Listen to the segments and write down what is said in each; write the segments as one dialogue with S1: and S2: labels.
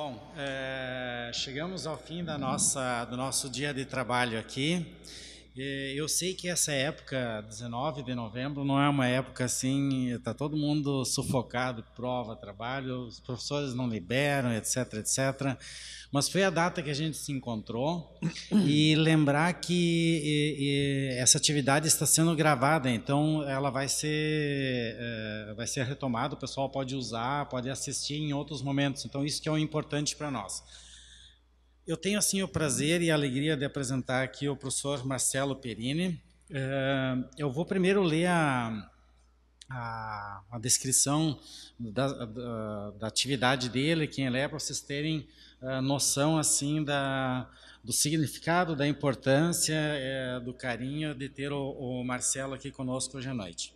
S1: Bom, é, chegamos ao fim da nossa, do nosso dia de
S2: trabalho aqui. Eu sei que essa época, 19 de novembro, não é uma época assim, está todo mundo sufocado, prova, trabalho, os professores não liberam, etc, etc. Mas foi a data que a gente se encontrou e lembrar que e, e, essa atividade está sendo gravada, então ela vai ser, é, vai ser retomada, o pessoal pode usar, pode assistir em outros momentos. Então isso que é o importante para nós. Eu tenho assim o prazer e a alegria de apresentar aqui o professor Marcelo Perini. Eh, eu vou primeiro ler a, a, a descrição da, da, da, atividade dele, quem ele é, para vocês terem eh, noção assim da, do significado, da importância, eh, do carinho de ter o, o Marcelo aqui conosco hoje à noite.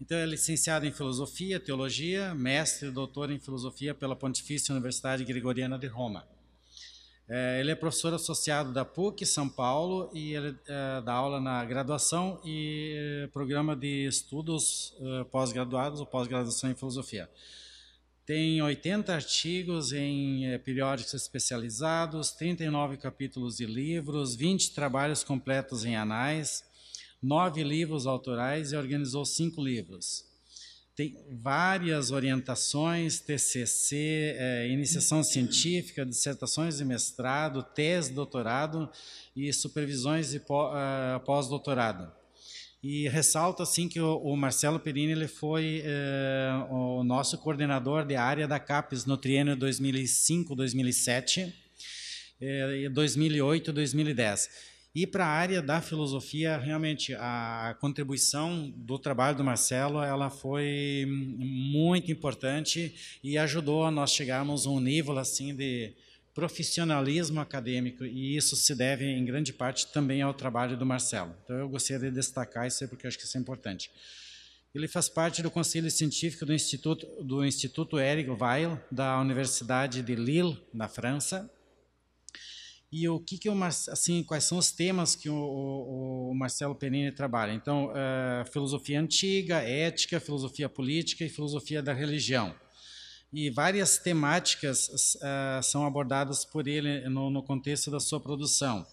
S2: Então, é licenciado em Filosofia, Teologia, mestre e doutor em Filosofia pela Pontifícia Universidade Gregoriana de Roma é, ele é professor associado da PUC São Paulo e ele é, dá aula na graduação e é, programa de estudos é, pós-graduados ou pós-graduação em filosofia. Tem 80 artigos em é, periódicos especializados, 39 capítulos de livros, 20 trabalhos completos em anais, 9 livros autorais e organizou 5 livros tem várias orientações, TCC, é, iniciação científica, dissertações de mestrado, tese, doutorado e supervisões de é, pós-doutorado. E ressalto assim que o, Marcelo Perini ele foi é, o nosso coordenador de área da CAPES no triênio 2005-2007 e 2008-2010. E para a área da filosofia, realmente a contribuição do trabalho do Marcelo, ela foi muito importante e ajudou a nós chegarmos a um nível assim de profissionalismo acadêmico, e isso se deve em grande parte também ao trabalho do Marcelo. Então eu gostaria de destacar isso porque acho que isso é importante. Ele faz parte do conselho científico do Instituto do Instituto Eric Weil da Universidade de Lille, na França, e o que que o, assim, quais são os temas que o, o Marcelo Penini trabalha. Então, uh, filosofia antiga, ética, filosofia política e filosofia da religião. E várias temáticas uh, são abordadas por ele no, no contexto da sua produção.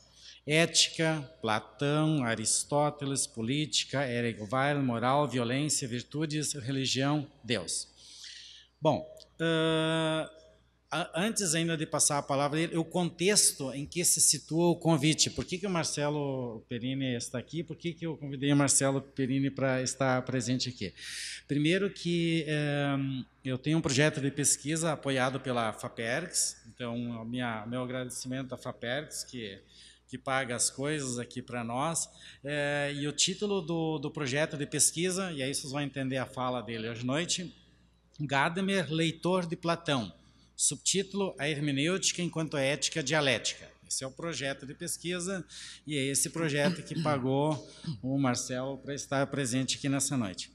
S2: Ética, Platão, Aristóteles, política, Eric Weil, moral, violência, virtudes, religião, Deus. Bom, uh, antes ainda de passar a palavra dele, o contexto em que se situa o convite. Por que, que o Marcelo Perini está aqui? Por que, que eu convidei o Marcelo Perini para estar presente aqui? Primeiro que é, eu tenho um projeto de pesquisa apoiado pela FAPERGS, então o meu agradecimento à FAPERGS, que que paga as coisas aqui para nós. É, e o título do, do projeto de pesquisa, e aí vocês vão entender a fala dele hoje à noite, Gadamer, leitor de Platão. Subtítulo: A hermenêutica enquanto ética dialética. Esse é o projeto de pesquisa e é esse projeto que pagou o Marcelo para estar presente aqui nessa noite.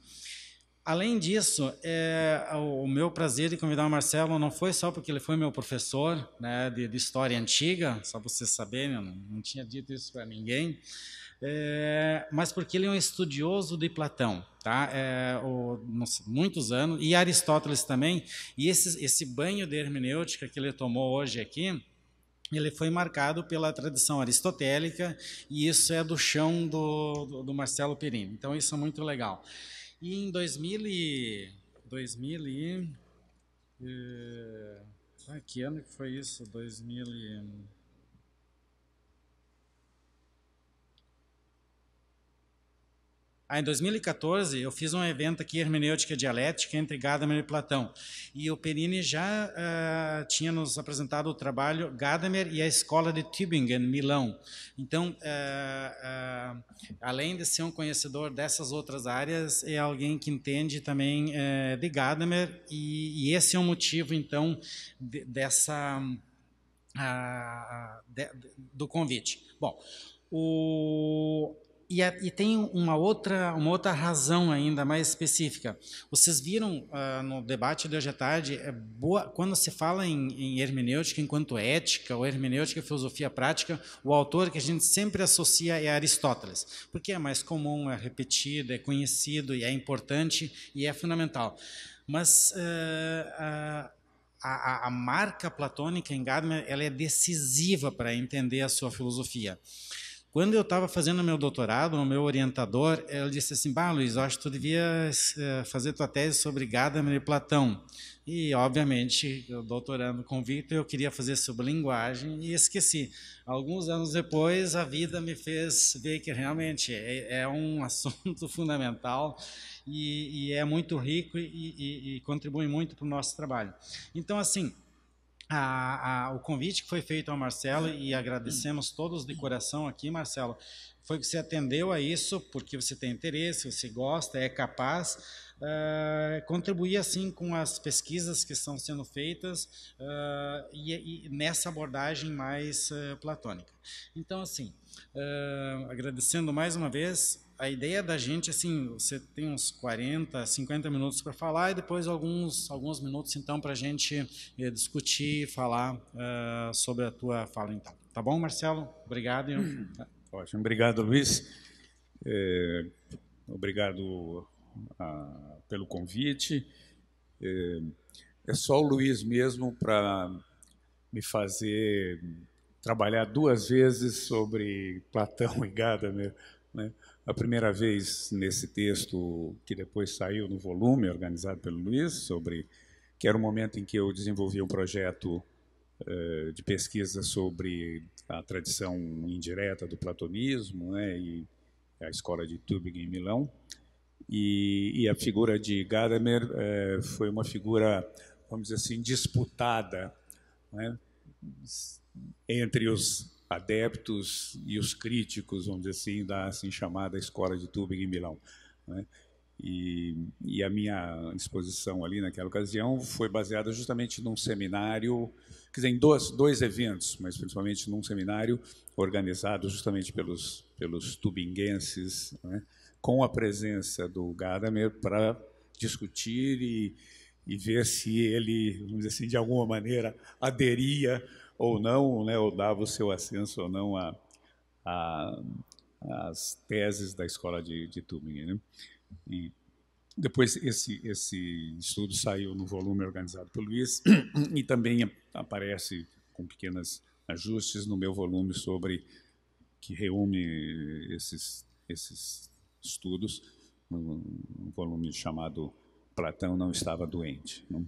S2: Além disso, é, o meu prazer de convidar o Marcelo não foi só porque ele foi meu professor né, de, de, história antiga, só para vocês saberem, né, eu não, não tinha dito isso para ninguém, é, mas porque ele é um estudioso de Platão tá? É, o, muitos anos, e Aristóteles também, e esse, esse banho de hermenêutica que ele tomou hoje aqui, ele foi marcado pela tradição aristotélica, e isso é do chão do, do, do Marcelo Perini, então isso é muito legal. E em 2000 e... 2000 e... Eh, ah, que ano que foi isso? 2000 e... Ah, em 2014, eu fiz um evento aqui, Hermenêutica Dialética, entre Gadamer e Platão. E o Perini já uh, tinha nos apresentado o trabalho Gadamer e a Escola de Tübingen, Milão. Então, uh, uh, além de ser um conhecedor dessas outras áreas, é alguém que entende também eh, de Gadamer, e, e, esse é o motivo, então, de, dessa, de, do convite. Bom, o e, e, tem uma outra, uma outra razão ainda mais específica. Vocês viram uh, no debate de hoje à tarde, é boa, quando se fala em, em, hermenêutica enquanto ética, ou hermenêutica filosofia prática, o autor que a gente sempre associa é Aristóteles, porque é mais comum, é repetido, é conhecido, e é importante e é fundamental. Mas uh, uh, a, a, marca platônica em Gadamer ela é decisiva para entender a sua filosofia. Quando eu estava fazendo meu doutorado, o meu orientador, ele disse assim, bah, Luiz, eu acho que tu devia eh, fazer tua tese sobre Gadamer e Platão. E, obviamente, eu doutorando convicto, eu queria fazer sobre linguagem e esqueci. Alguns anos depois, a vida me fez ver que realmente é, é um assunto fundamental e, e, é muito rico e, e, e contribui muito para o nosso trabalho. Então, assim, a, a, o convite que foi feito ao Marcelo e agradecemos todos de coração aqui, Marcelo, foi que você atendeu a isso porque você tem interesse, você gosta, é capaz uh, eh, contribuir assim com as pesquisas que estão sendo feitas uh, e, e, nessa abordagem mais uh, platônica. Então, assim, agradecendo mais uma vez, a ideia da gente, assim, você tem uns 40, 50 minutos para falar e depois alguns, alguns minutos, então, para a gente discutir e falar sobre a tua fala, então. Tá bom, Marcelo? Obrigado.
S1: Ótimo. Obrigado, Luiz. É, obrigado a, pelo convite. É, é só o Luiz mesmo para me fazer trabalhar duas vezes sobre Platão e Gadamer. Né? né? A primeira vez nesse texto que depois saiu no volume organizado pelo Luiz, sobre que era o momento em que eu desenvolvi um projeto é, de pesquisa sobre a tradição indireta do platonismo né, e a escola de Tübingen em Milão. E, e a figura de Gadamer é, foi uma figura, vamos dizer assim, disputada né, entre os adeptos e os críticos, vamos dizer assim, da assim chamada escola de Tübingen em Milão. Né? E, e, a minha exposição ali naquela ocasião foi baseada justamente num seminário, quer dizer, em dois, dois eventos, mas principalmente num seminário organizado justamente pelos, pelos tubinguenses, né? com a presença do Gadamer para discutir e, e ver se ele, vamos dizer assim, de alguma maneira aderia ou não, né, ou dava o seu assenso ou não a, as teses da escola de, de Tübingen. Né? E depois esse, esse estudo saiu no volume organizado pelo Luiz e também aparece com pequenos ajustes no meu volume sobre que reúne esses, esses estudos, um volume chamado Platão não estava doente. Não? Né?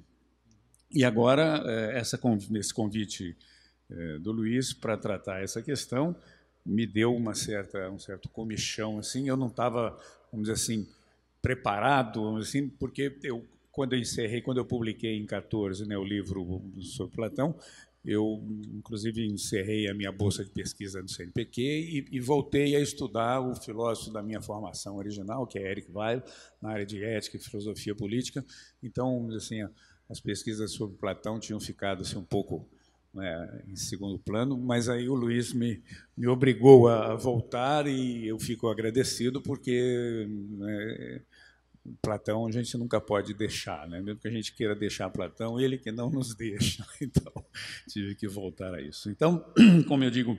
S1: E agora, eh, essa, esse convite eh, do Luiz para tratar essa questão me deu uma certa, um certo comichão, assim, eu não estava, vamos dizer assim, preparado, assim, porque eu, quando eu encerrei, quando eu publiquei em 14 né, o livro sobre Platão, eu, inclusive, encerrei a minha bolsa de pesquisa no CNPq e, e, voltei a estudar o filósofo da minha formação original, que é Eric Weil, na área de ética e filosofia política. Então, assim, as pesquisas sobre Platão tinham ficado assim, um pouco né, em segundo plano, mas aí o Luiz me, me obrigou a voltar e eu fico agradecido porque né, Platão a gente nunca pode deixar, né? mesmo que a gente queira deixar Platão, ele que não nos deixa. Então, tive que voltar a isso. Então, como eu digo,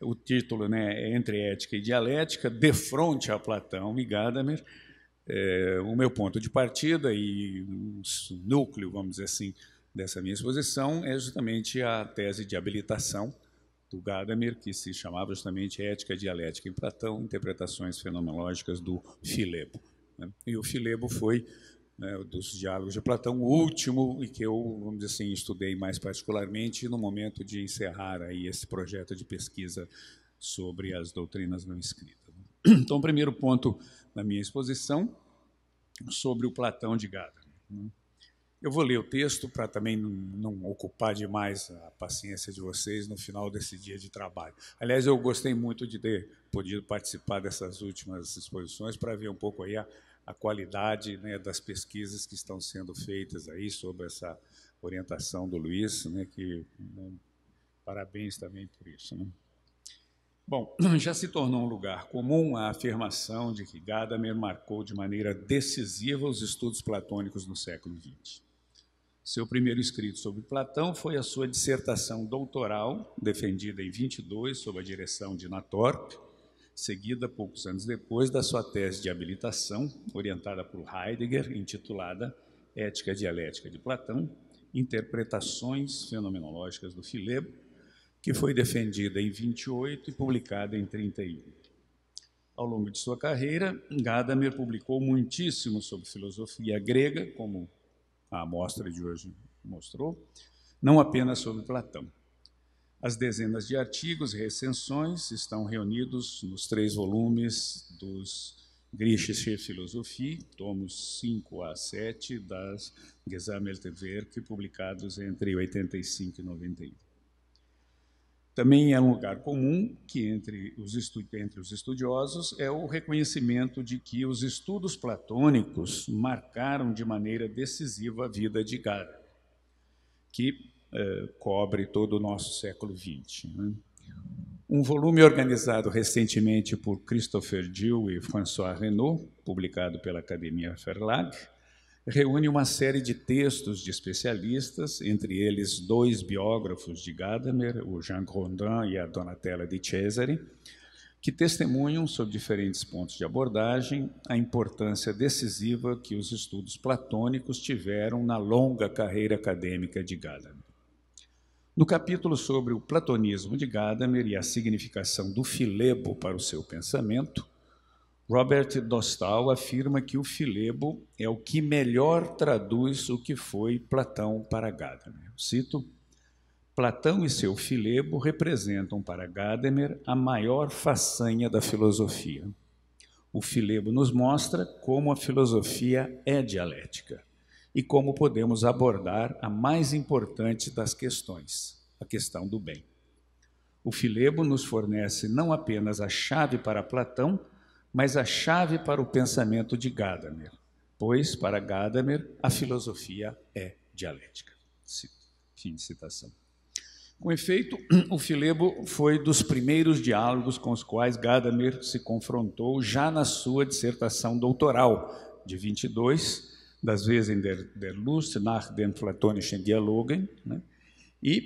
S1: o título né, é Entre Ética e Dialética, de fronte a Platão e Gadamer, é, o meu ponto de partida e núcleo, vamos dizer assim, dessa minha exposição é justamente a tese de habilitação do Gadamer, que se chamava justamente Ética Dialética em Platão, Interpretações Fenomenológicas do Filebo. Né? E o Filebo foi, né, dos diálogos de Platão, o último e que eu, vamos dizer assim, estudei mais particularmente no momento de encerrar aí esse projeto de pesquisa sobre as doutrinas não escritas. Né? Então, o primeiro ponto na minha exposição sobre o Platão de Gada. Né? Eu vou ler o texto para também não ocupar demais a paciência de vocês no final desse dia de trabalho. Aliás, eu gostei muito de ter podido participar dessas últimas exposições para ver um pouco aí a a qualidade né, das pesquisas que estão sendo feitas aí sobre essa orientação do Luiz, né, que né, parabéns também por isso. Né? Bom, já se tornou um lugar comum a afirmação de que Gadamer marcou de maneira decisiva os estudos platônicos no século XX. Seu primeiro escrito sobre Platão foi a sua dissertação doutoral, defendida em 22 sob a direção de Natorp, seguida, poucos anos depois, da sua tese de habilitação, orientada por Heidegger, intitulada Ética Dialética de Platão, Interpretações Fenomenológicas do Filebo, que foi defendida em 28 e publicada em 31. Ao longo de sua carreira, Gadamer publicou muitíssimo sobre filosofia grega, como a amostra de hoje mostrou, não apenas sobre Platão. As dezenas de artigos e recensões estão reunidos nos três volumes dos Griechische Philosophie, tomos 5 a 7 das Werke, publicados entre 85 e 91. Também é um lugar comum que entre os, entre os estudiosos é o reconhecimento de que os estudos platônicos marcaram de maneira decisiva a vida de Gara, que eh, cobre todo o nosso século XX. Né? Um volume organizado recentemente por Christopher Dill e François Renault, publicado pela Academia Verlag, reúne uma série de textos de especialistas, entre eles dois biógrafos de Gadamer, o Jean Grondin e a Donatella de Cesare, que testemunham, sob diferentes pontos de abordagem, a importância decisiva que os estudos platônicos tiveram na longa carreira acadêmica de Gadamer. No capítulo sobre o platonismo de Gadamer e a significação do filebo para o seu pensamento, Robert Dostal afirma que o filebo é o que melhor traduz o que foi Platão para Gadamer. Cito: Platão e seu filebo representam para Gadamer a maior façanha da filosofia. O filebo nos mostra como a filosofia é dialética e como podemos abordar a mais importante das questões, a questão do bem. O Filebo nos fornece não apenas a chave para Platão, mas a chave para o pensamento de Gadamer, pois, para Gadamer, a filosofia é dialética. Fim de citação. Com efeito, o Filebo foi dos primeiros diálogos com os quais Gadamer se confrontou já na sua dissertação doutoral de 22, das vezes der, der Lust nach den platonischen Dialogen, né? e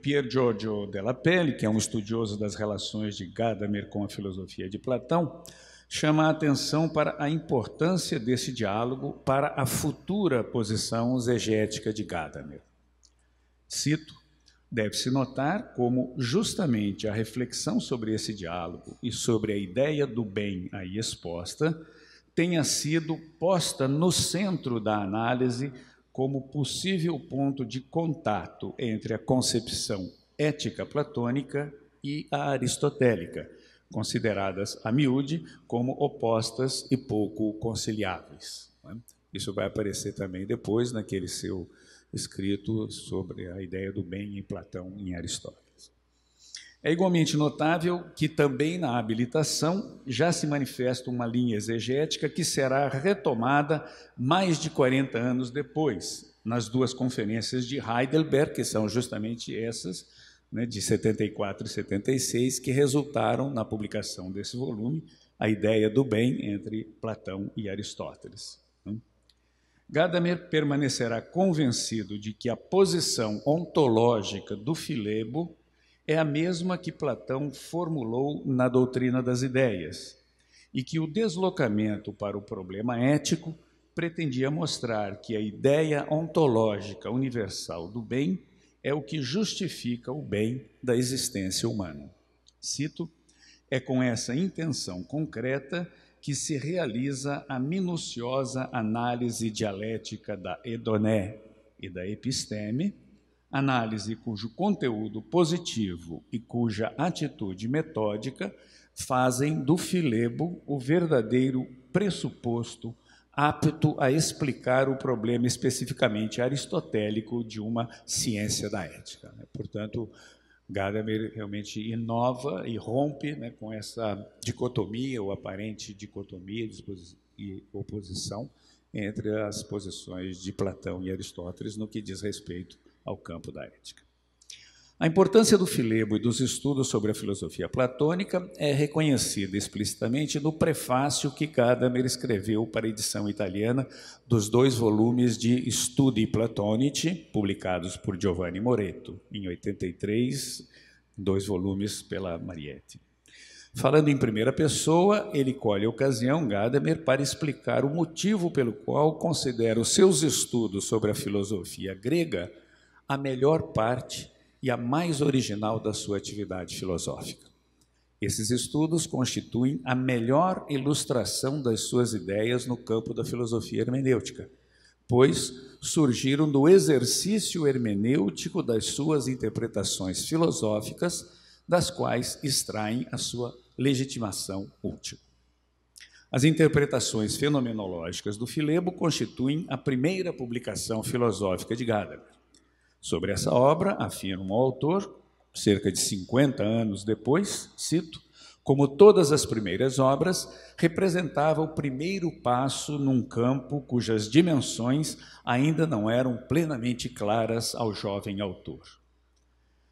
S1: Pier Giorgio Della Pelle, que é um estudioso das relações de Gadamer com a filosofia de Platão, chama a atenção para a importância desse diálogo para a futura posição exegética de Gadamer. Cito: Deve-se notar como, justamente, a reflexão sobre esse diálogo e sobre a ideia do bem aí exposta tenha sido posta no centro da análise como possível ponto de contato entre a concepção ética platônica e a aristotélica, consideradas a miúde como opostas e pouco conciliáveis. Isso vai aparecer também depois naquele seu escrito sobre a ideia do bem em Platão e em Aristóteles. É igualmente notável que também na habilitação já se manifesta uma linha exegética que será retomada mais de 40 anos depois, nas duas conferências de Heidelberg, que são justamente essas, né, de 74 e 76, que resultaram na publicação desse volume, A Ideia do Bem entre Platão e Aristóteles. Então, Gadamer permanecerá convencido de que a posição ontológica do Filebo é a mesma que Platão formulou na doutrina das ideias, e que o deslocamento para o problema ético pretendia mostrar que a ideia ontológica universal do bem é o que justifica o bem da existência humana. Cito: é com essa intenção concreta que se realiza a minuciosa análise dialética da Edoné e da episteme, análise cujo conteúdo positivo e cuja atitude metódica fazem do filebo o verdadeiro pressuposto apto a explicar o problema especificamente aristotélico de uma ciência da ética. Né? Portanto, Gadamer realmente inova e rompe né, com essa dicotomia, ou aparente dicotomia e oposição entre as posições de Platão e Aristóteles no que diz respeito ao campo da ética. A importância do Filebo e dos estudos sobre a filosofia platônica é reconhecida explicitamente no prefácio que Gadamer escreveu para a edição italiana dos dois volumes de Studi Platonici, publicados por Giovanni Moreto, em 83, dois volumes pela Mariette. Falando em primeira pessoa, ele colhe a ocasião, Gadamer, para explicar o motivo pelo qual considera os seus estudos sobre a filosofia grega a melhor parte e a mais original da sua atividade filosófica. Esses estudos constituem a melhor ilustração das suas ideias no campo da filosofia hermenêutica, pois surgiram do exercício hermenêutico das suas interpretações filosóficas, das quais extraem a sua legitimação útil. As interpretações fenomenológicas do Filebo constituem a primeira publicação filosófica de Gadamer. Sobre essa obra, afirma o autor, cerca de 50 anos depois, cito, como todas as primeiras obras, representava o primeiro passo num campo cujas dimensões ainda não eram plenamente claras ao jovem autor.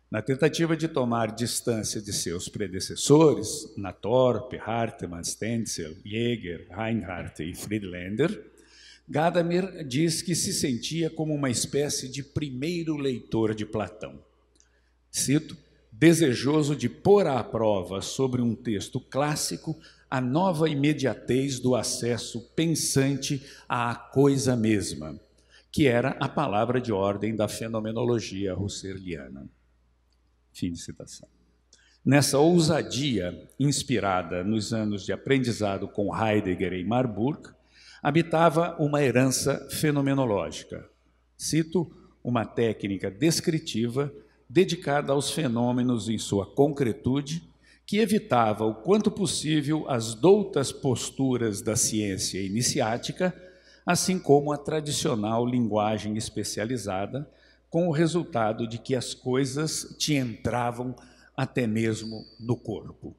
S1: Na tentativa de tomar distância de seus predecessores, Nathorpe, Hartmann, Stenzel, Jäger, Reinhardt e Friedländer, Gadamer diz que se sentia como uma espécie de primeiro leitor de Platão. Cito: desejoso de pôr à prova sobre um texto clássico a nova imediatez do acesso pensante à coisa mesma, que era a palavra de ordem da fenomenologia husserliana. Fim de citação. Nessa ousadia inspirada nos anos de aprendizado com Heidegger e Marburg, habitava uma herança fenomenológica. Cito uma técnica descritiva dedicada aos fenômenos em sua concretude, que evitava o quanto possível as doutas posturas da ciência iniciática, assim como a tradicional linguagem especializada, com o resultado de que as coisas te entravam até mesmo no corpo.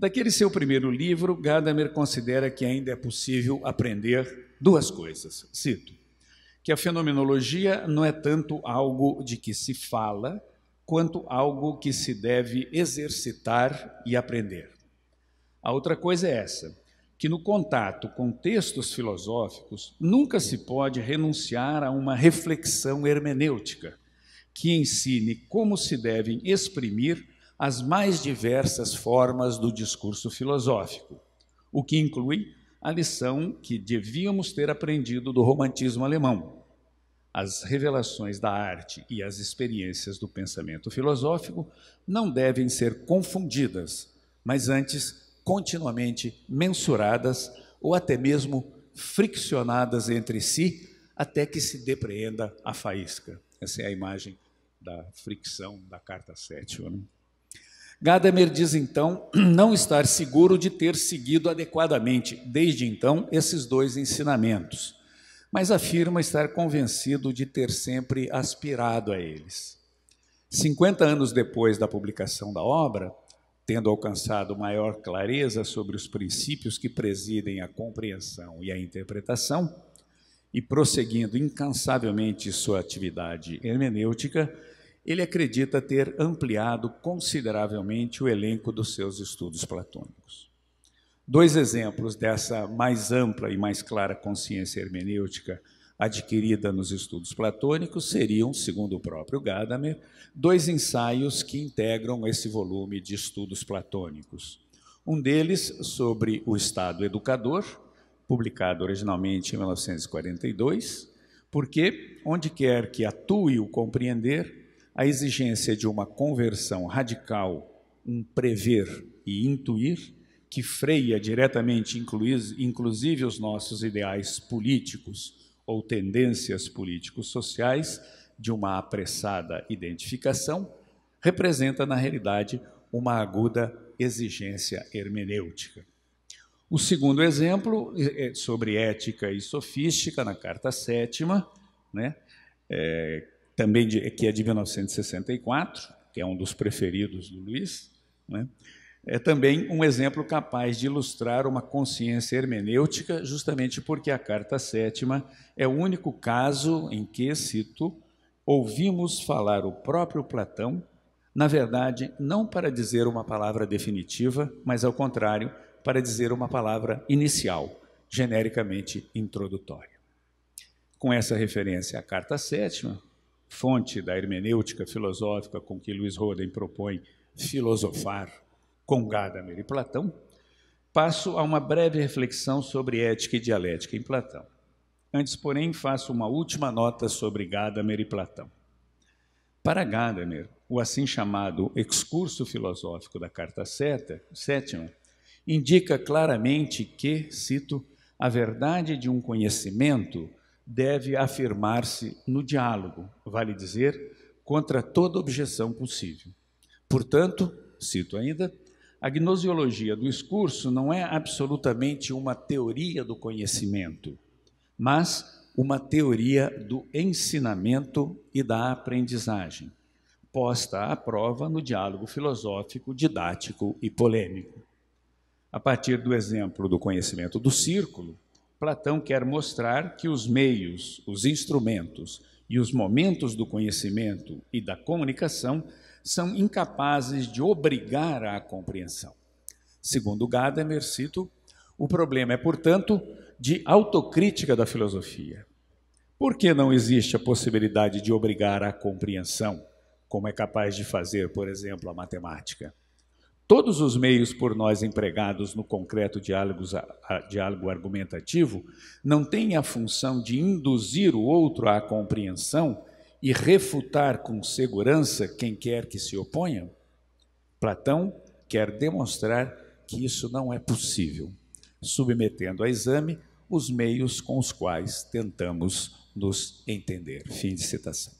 S1: Daquele seu primeiro livro, Gadamer considera que ainda é possível aprender duas coisas. Cito: que a fenomenologia não é tanto algo de que se fala, quanto algo que se deve exercitar e aprender. A outra coisa é essa: que no contato com textos filosóficos nunca se pode renunciar a uma reflexão hermenêutica que ensine como se devem exprimir as mais diversas formas do discurso filosófico, o que inclui a lição que devíamos ter aprendido do romantismo alemão. As revelações da arte e as experiências do pensamento filosófico não devem ser confundidas, mas antes continuamente mensuradas ou até mesmo friccionadas entre si, até que se depreenda a faísca. Essa é a imagem da fricção da carta sétima. Né? Gadamer diz então não estar seguro de ter seguido adequadamente, desde então, esses dois ensinamentos, mas afirma estar convencido de ter sempre aspirado a eles. 50 anos depois da publicação da obra, tendo alcançado maior clareza sobre os princípios que presidem a compreensão e a interpretação, e prosseguindo incansavelmente sua atividade hermenêutica, ele acredita ter ampliado consideravelmente o elenco dos seus estudos platônicos. Dois exemplos dessa mais ampla e mais clara consciência hermenêutica adquirida nos estudos platônicos seriam, segundo o próprio Gadamer, dois ensaios que integram esse volume de estudos platônicos. Um deles sobre o Estado educador, publicado originalmente em 1942, porque, onde quer que atue o compreender, a exigência de uma conversão radical, um prever e intuir, que freia diretamente, inclusive, os nossos ideais políticos ou tendências políticos-sociais, de uma apressada identificação, representa, na realidade, uma aguda exigência hermenêutica. O segundo exemplo, é, é sobre ética e sofística, na carta sétima, né, é, também de, que é de 1964, que é um dos preferidos do Luiz, né? é também um exemplo capaz de ilustrar uma consciência hermenêutica, justamente porque a carta sétima é o único caso em que, cito, ouvimos falar o próprio Platão, na verdade, não para dizer uma palavra definitiva, mas ao contrário, para dizer uma palavra inicial, genericamente introdutória. Com essa referência à carta sétima, fonte da hermenêutica filosófica com que Luiz Roden propõe filosofar com Gadamer e Platão, passo a uma breve reflexão sobre ética e dialética em Platão. Antes, porém, faço uma última nota sobre Gadamer e Platão. Para Gadamer, o assim chamado excurso filosófico da Carta Seta, Sétima indica claramente que, cito, a verdade de um conhecimento deve afirmar-se no diálogo, vale dizer, contra toda objeção possível. Portanto, cito ainda, a gnosiologia do discurso não é absolutamente uma teoria do conhecimento, mas uma teoria do ensinamento e da aprendizagem, posta à prova no diálogo filosófico, didático e polêmico. A partir do exemplo do conhecimento do círculo, Platão quer mostrar que os meios, os instrumentos e os momentos do conhecimento e da comunicação são incapazes de obrigar à compreensão. Segundo Gadamer, cito, o problema é, portanto, de autocrítica da filosofia. Por que não existe a possibilidade de obrigar à compreensão, como é capaz de fazer, por exemplo, a matemática? Todos os meios por nós empregados no concreto diálogo, diálogo argumentativo não têm a função de induzir o outro à compreensão e refutar com segurança quem quer que se oponha? Platão quer demonstrar que isso não é possível, submetendo a exame os meios com os quais tentamos nos entender. Fim de citação.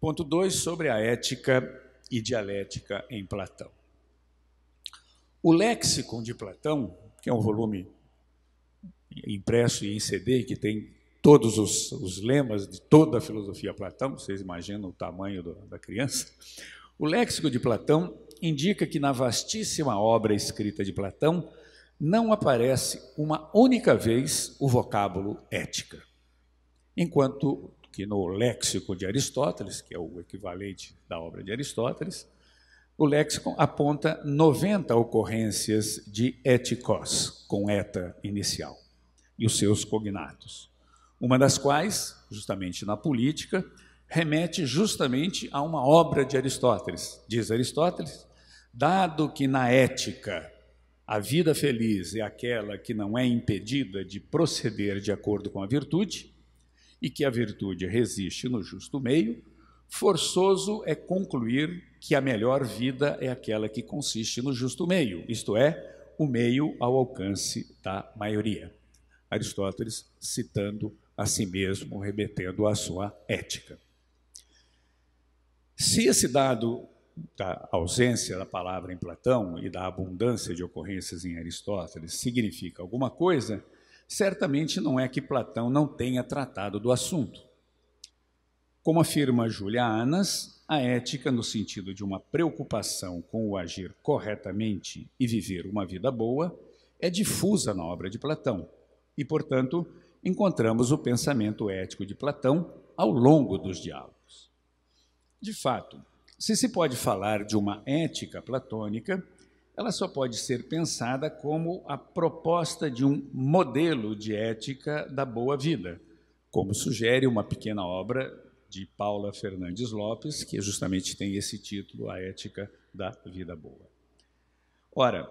S1: Ponto 2 sobre a ética e dialética em Platão. O Léxico de Platão, que é um volume impresso e em CD, que tem todos os, os lemas de toda a filosofia Platão, vocês imaginam o tamanho do, da criança. O Léxico de Platão indica que na vastíssima obra escrita de Platão não aparece uma única vez o vocábulo ética. Enquanto que no léxico de Aristóteles, que é o equivalente da obra de Aristóteles, o léxico aponta 90 ocorrências de éticos, com eta inicial, e os seus cognatos. Uma das quais, justamente na política, remete justamente a uma obra de Aristóteles. Diz Aristóteles: dado que na ética a vida feliz é aquela que não é impedida de proceder de acordo com a virtude, e que a virtude resiste no justo meio, forçoso é concluir que a melhor vida é aquela que consiste no justo meio, isto é, o meio ao alcance da maioria. Aristóteles citando a si mesmo, remetendo à sua ética. Se esse dado da ausência da palavra em Platão e da abundância de ocorrências em Aristóteles significa alguma coisa, certamente não é que Platão não tenha tratado do assunto. Como afirma Julia Anas, a ética, no sentido de uma preocupação com o agir corretamente e viver uma vida boa, é difusa na obra de Platão e, portanto, encontramos o pensamento ético de Platão ao longo dos diálogos. De fato, se se pode falar de uma ética platônica, ela só pode ser pensada como a proposta de um modelo de ética da boa vida, como sugere uma pequena obra de Paula Fernandes Lopes, que justamente tem esse título, A Ética da Vida Boa. Ora,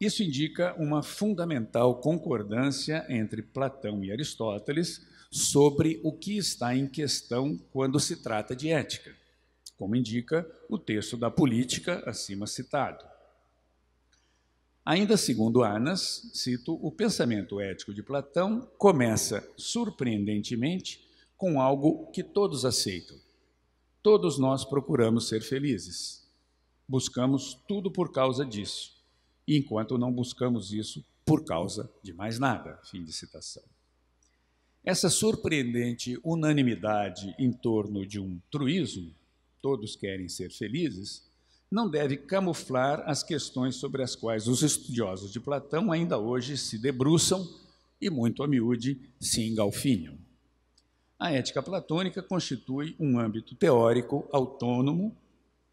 S1: isso indica uma fundamental concordância entre Platão e Aristóteles sobre o que está em questão quando se trata de ética, como indica o texto da Política acima citado. Ainda segundo Anas, cito, o pensamento ético de Platão começa, surpreendentemente, com algo que todos aceitam. Todos nós procuramos ser felizes. Buscamos tudo por causa disso, enquanto não buscamos isso por causa de mais nada. Fim de citação. Essa surpreendente unanimidade em torno de um truísmo, todos querem ser felizes, não deve camuflar as questões sobre as quais os estudiosos de Platão ainda hoje se debruçam e muito a miúde se engalfinham a ética platônica constitui um âmbito teórico autônomo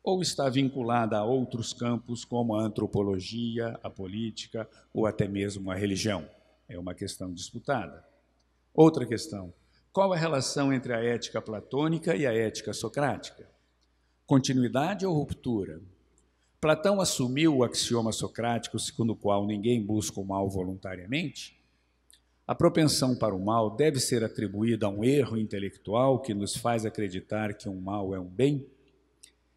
S1: ou está vinculada a outros campos como a antropologia, a política ou até mesmo a religião. É uma questão disputada. Outra questão: qual a relação entre a ética platônica e a ética socrática? Continuidade ou ruptura? Platão assumiu o axioma socrático segundo o qual ninguém busca o mal voluntariamente? A propensão para o mal deve ser atribuída a um erro intelectual que nos faz acreditar que um mal é um bem?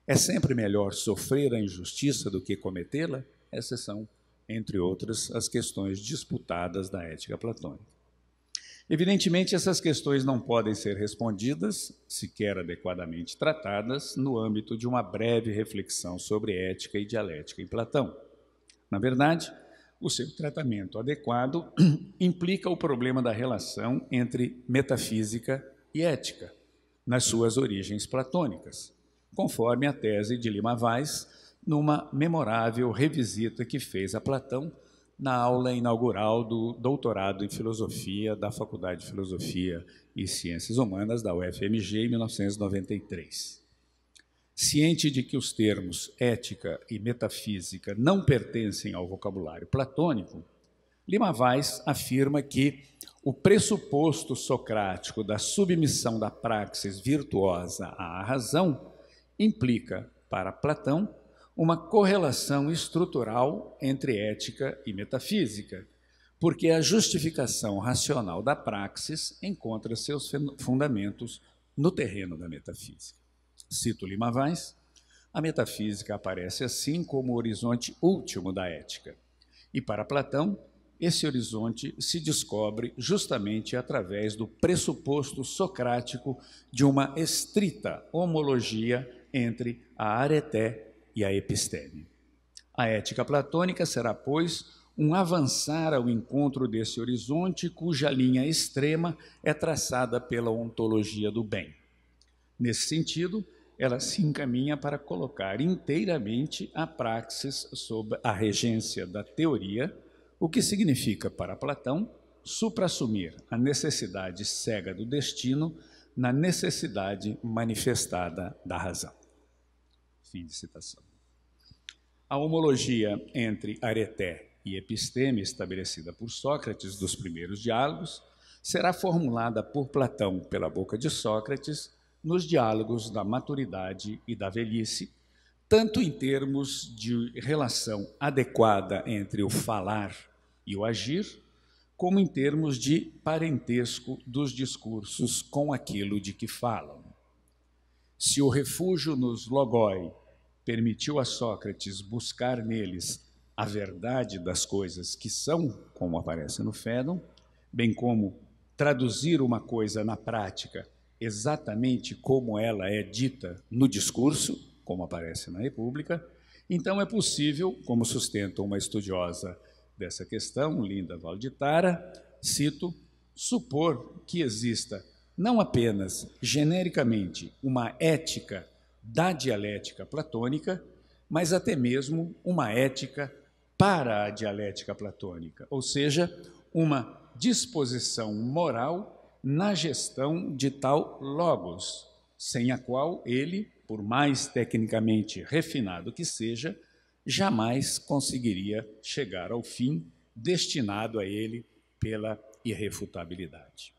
S1: É sempre melhor sofrer a injustiça do que cometê-la? Essas são, entre outras, as questões disputadas da ética platônica. Evidentemente, essas questões não podem ser respondidas, sequer adequadamente tratadas, no âmbito de uma breve reflexão sobre ética e dialética em Platão. Na verdade, o seu tratamento adequado implica o problema da relação entre metafísica e ética, nas suas origens platônicas, conforme a tese de Lima Vaz, numa memorável revisita que fez a Platão na aula inaugural do doutorado em filosofia da Faculdade de Filosofia e Ciências Humanas da UFMG em 1993. Ciente de que os termos ética e metafísica não pertencem ao vocabulário platônico, Lima Vaz afirma que o pressuposto socrático da submissão da praxis virtuosa à razão implica, para Platão, uma correlação estrutural entre ética e metafísica, porque a justificação racional da praxis encontra seus fundamentos no terreno da metafísica cito Lima Vaz, a metafísica aparece assim como o horizonte último da ética. E para Platão, esse horizonte se descobre justamente através do pressuposto socrático de uma estrita homologia entre a areté e a episteme. A ética platônica será, pois, um avançar ao encontro desse horizonte cuja linha extrema é traçada pela ontologia do bem. Nesse sentido, ela se encaminha para colocar inteiramente a praxis sob a regência da teoria, o que significa para Platão suprassumir a necessidade cega do destino na necessidade manifestada da razão. Fim de citação. A homologia entre areté e episteme estabelecida por Sócrates dos primeiros diálogos será formulada por Platão pela boca de Sócrates nos diálogos da maturidade e da velhice, tanto em termos de relação adequada entre o falar e o agir, como em termos de parentesco dos discursos com aquilo de que falam. Se o refúgio nos logoi permitiu a Sócrates buscar neles a verdade das coisas que são, como aparece no Fédon, bem como traduzir uma coisa na prática exatamente como ela é dita no discurso, como aparece na República, então é possível, como sustenta uma estudiosa dessa questão, Linda Valditara, cito, supor que exista não apenas genericamente uma ética da dialética platônica, mas até mesmo uma ética para a dialética platônica, ou seja, uma disposição moral na gestão de tal logos, sem a qual ele, por mais tecnicamente refinado que seja, jamais conseguiria chegar ao fim destinado a ele pela irrefutabilidade.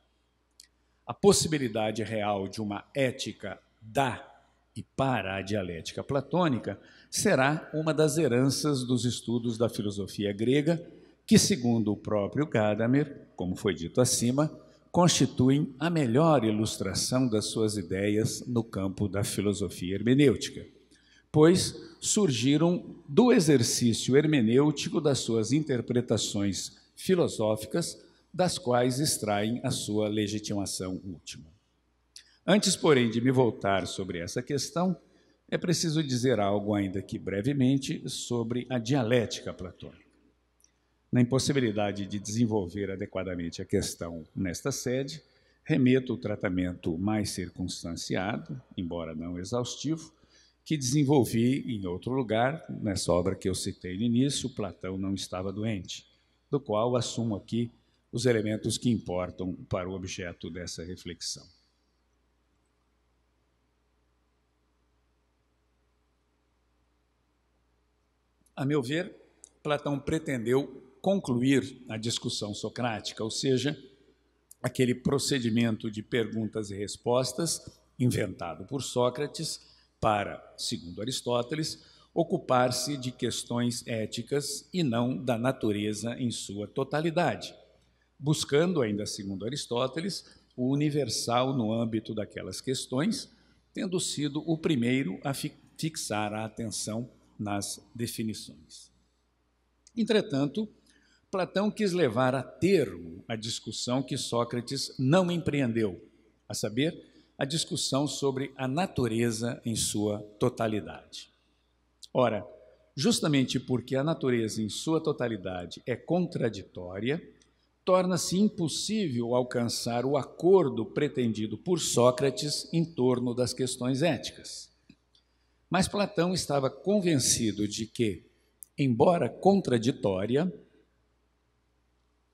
S1: A possibilidade real de uma ética da e para a dialética platônica será uma das heranças dos estudos da filosofia grega, que, segundo o próprio Gadamer, como foi dito acima, constituem a melhor ilustração das suas ideias no campo da filosofia hermenêutica, pois surgiram do exercício hermenêutico das suas interpretações filosóficas, das quais extraem a sua legitimação última. Antes, porém, de me voltar sobre essa questão, é preciso dizer algo, ainda que brevemente, sobre a dialética platônica na impossibilidade de desenvolver adequadamente a questão nesta sede, remeto o tratamento mais circunstanciado, embora não exaustivo, que desenvolvi em outro lugar, nessa obra que eu citei no início, Platão não estava doente, do qual assumo aqui os elementos que importam para o objeto dessa reflexão. A meu ver, Platão pretendeu concluir a discussão socrática, ou seja, aquele procedimento de perguntas e respostas inventado por Sócrates para, segundo Aristóteles, ocupar-se de questões éticas e não da natureza em sua totalidade, buscando, ainda segundo Aristóteles, o universal no âmbito daquelas questões, tendo sido o primeiro a fixar a atenção nas definições. Entretanto, Platão quis levar a termo a discussão que Sócrates não empreendeu, a saber, a discussão sobre a natureza em sua totalidade. Ora, justamente porque a natureza em sua totalidade é contraditória, torna-se impossível alcançar o acordo pretendido por Sócrates em torno das questões éticas. Mas Platão estava convencido de que, embora contraditória,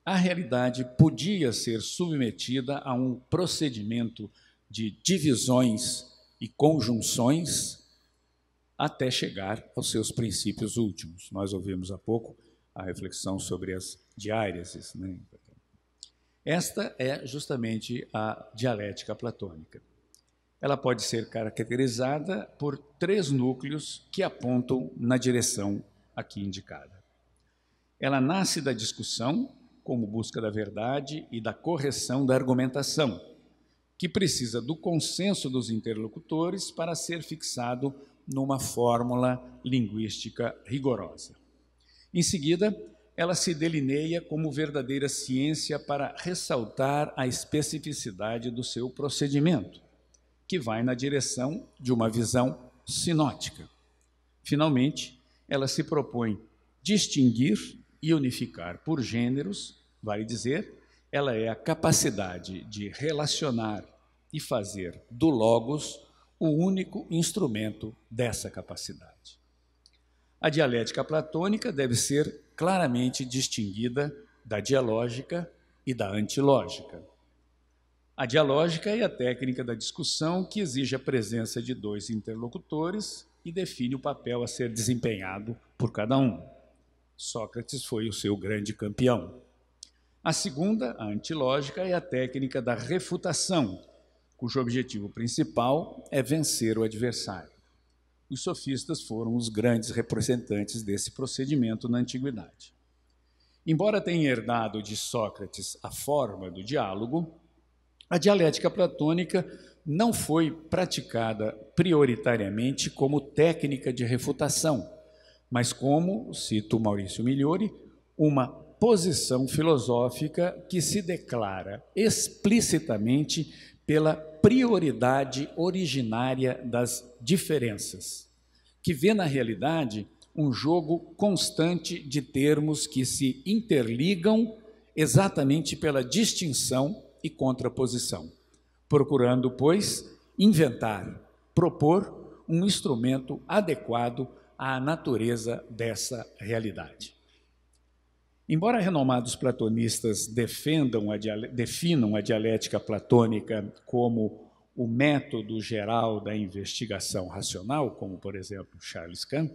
S1: a realidade podia ser submetida a um procedimento de divisões e conjunções até chegar aos seus princípios últimos. Nós ouvimos há pouco a reflexão sobre as diárias. Né? Esta é justamente a dialética platônica. Ela pode ser caracterizada por três núcleos que apontam na direção aqui indicada. Ela nasce da discussão como busca da verdade e da correção da argumentação, que precisa do consenso dos interlocutores para ser fixado numa fórmula linguística rigorosa. Em seguida, ela se delineia como verdadeira ciência para ressaltar a especificidade do seu procedimento, que vai na direção de uma visão sinótica. Finalmente, ela se propõe distinguir e unificar por gêneros, vale dizer, ela é a capacidade de relacionar e fazer do Logos o único instrumento dessa capacidade. A dialética platônica deve ser claramente distinguida da dialógica e da antilógica. A dialógica é a técnica da discussão que exige a presença de dois interlocutores e define o papel a ser desempenhado por cada um. Sócrates foi o seu grande campeão. A segunda, a antilógica, é a técnica da refutação, cujo objetivo principal é vencer o adversário. Os sofistas foram os grandes representantes desse procedimento na antiguidade. Embora tenha herdado de Sócrates a forma do diálogo, a dialética platônica não foi praticada prioritariamente como técnica de refutação mas como, cito Maurício Migliori, uma posição filosófica que se declara explicitamente pela prioridade originária das diferenças, que vê na realidade um jogo constante de termos que se interligam exatamente pela distinção e contraposição, procurando, pois, inventar, propor um instrumento adequado à natureza dessa realidade. Embora renomados platonistas defendam a definam a dialética platônica como o método geral da investigação racional, como por exemplo Charles Kahn,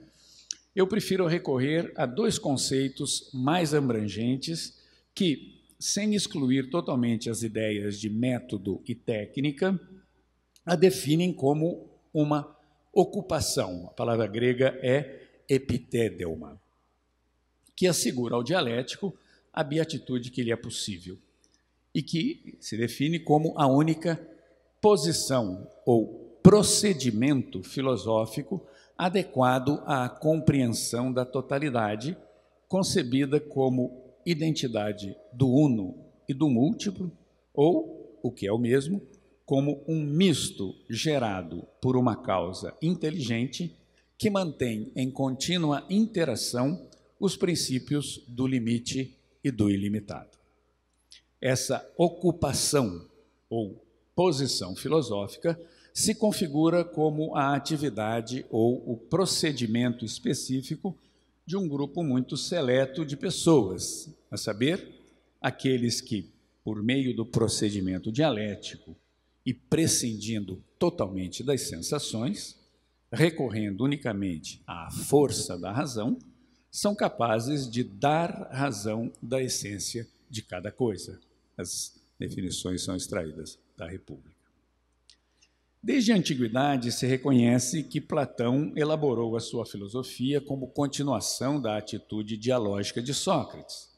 S1: eu prefiro recorrer a dois conceitos mais abrangentes que, sem excluir totalmente as ideias de método e técnica, a definem como uma ocupação, a palavra grega é epitédelma, que assegura ao dialético a beatitude que lhe é possível e que se define como a única posição ou procedimento filosófico adequado à compreensão da totalidade, concebida como identidade do uno e do múltiplo, ou, o que é o mesmo, como um misto gerado por uma causa inteligente que mantém em contínua interação os princípios do limite e do ilimitado. Essa ocupação ou posição filosófica se configura como a atividade ou o procedimento específico de um grupo muito seleto de pessoas, a saber, aqueles que, por meio do procedimento dialético e prescindindo totalmente das sensações, recorrendo unicamente à força da razão, são capazes de dar razão da essência de cada coisa. As definições são extraídas da República. Desde a antiguidade se reconhece que Platão elaborou a sua filosofia como continuação da atitude dialógica de Sócrates.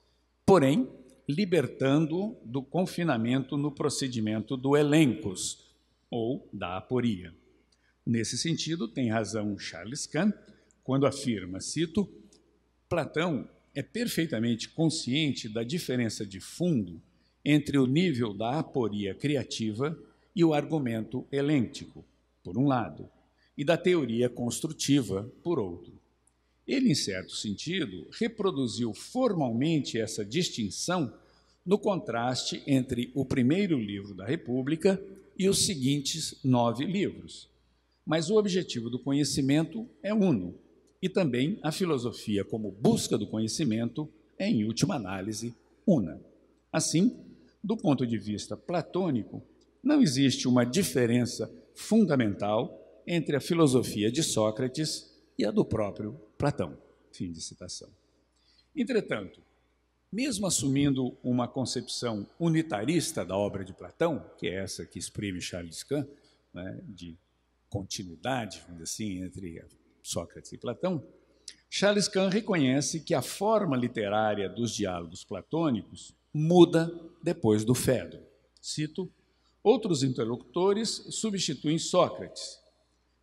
S1: Porém, libertando do confinamento no procedimento do elencos ou da aporia. Nesse sentido, tem razão Charles Kahn quando afirma, cito, Platão é perfeitamente consciente da diferença de fundo entre o nível da aporia criativa e o argumento elêntico, por um lado, e da teoria construtiva, por outro. Ele, em certo sentido, reproduziu formalmente essa distinção no contraste entre o primeiro livro da República e os seguintes nove livros. Mas o objetivo do conhecimento é uno, e também a filosofia, como busca do conhecimento, é, em última análise, una. Assim, do ponto de vista platônico, não existe uma diferença fundamental entre a filosofia de Sócrates e a do próprio Platão. Fim de citação. Entretanto, mesmo assumindo uma concepção unitarista da obra de Platão, que é essa que exprime Charles Kahn, né, de continuidade, vamos dizer assim, entre Sócrates e Platão, Charles Kahn reconhece que a forma literária dos diálogos platônicos muda depois do Fédon. Cito: Outros interlocutores substituem Sócrates,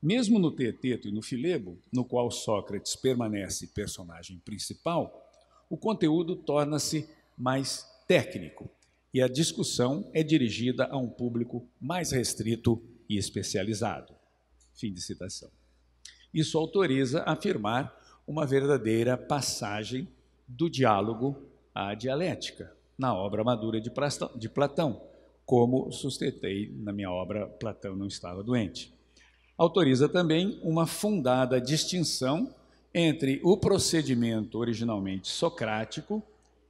S1: mesmo no Teteto e no Filebo, no qual Sócrates permanece personagem principal, o conteúdo torna-se mais técnico e a discussão é dirigida a um público mais restrito e especializado. Fim de citação. Isso autoriza afirmar uma verdadeira passagem do diálogo à dialética na obra madura de Platão, como sustentei na minha obra Platão não estava doente autoriza também uma fundada distinção entre o procedimento originalmente socrático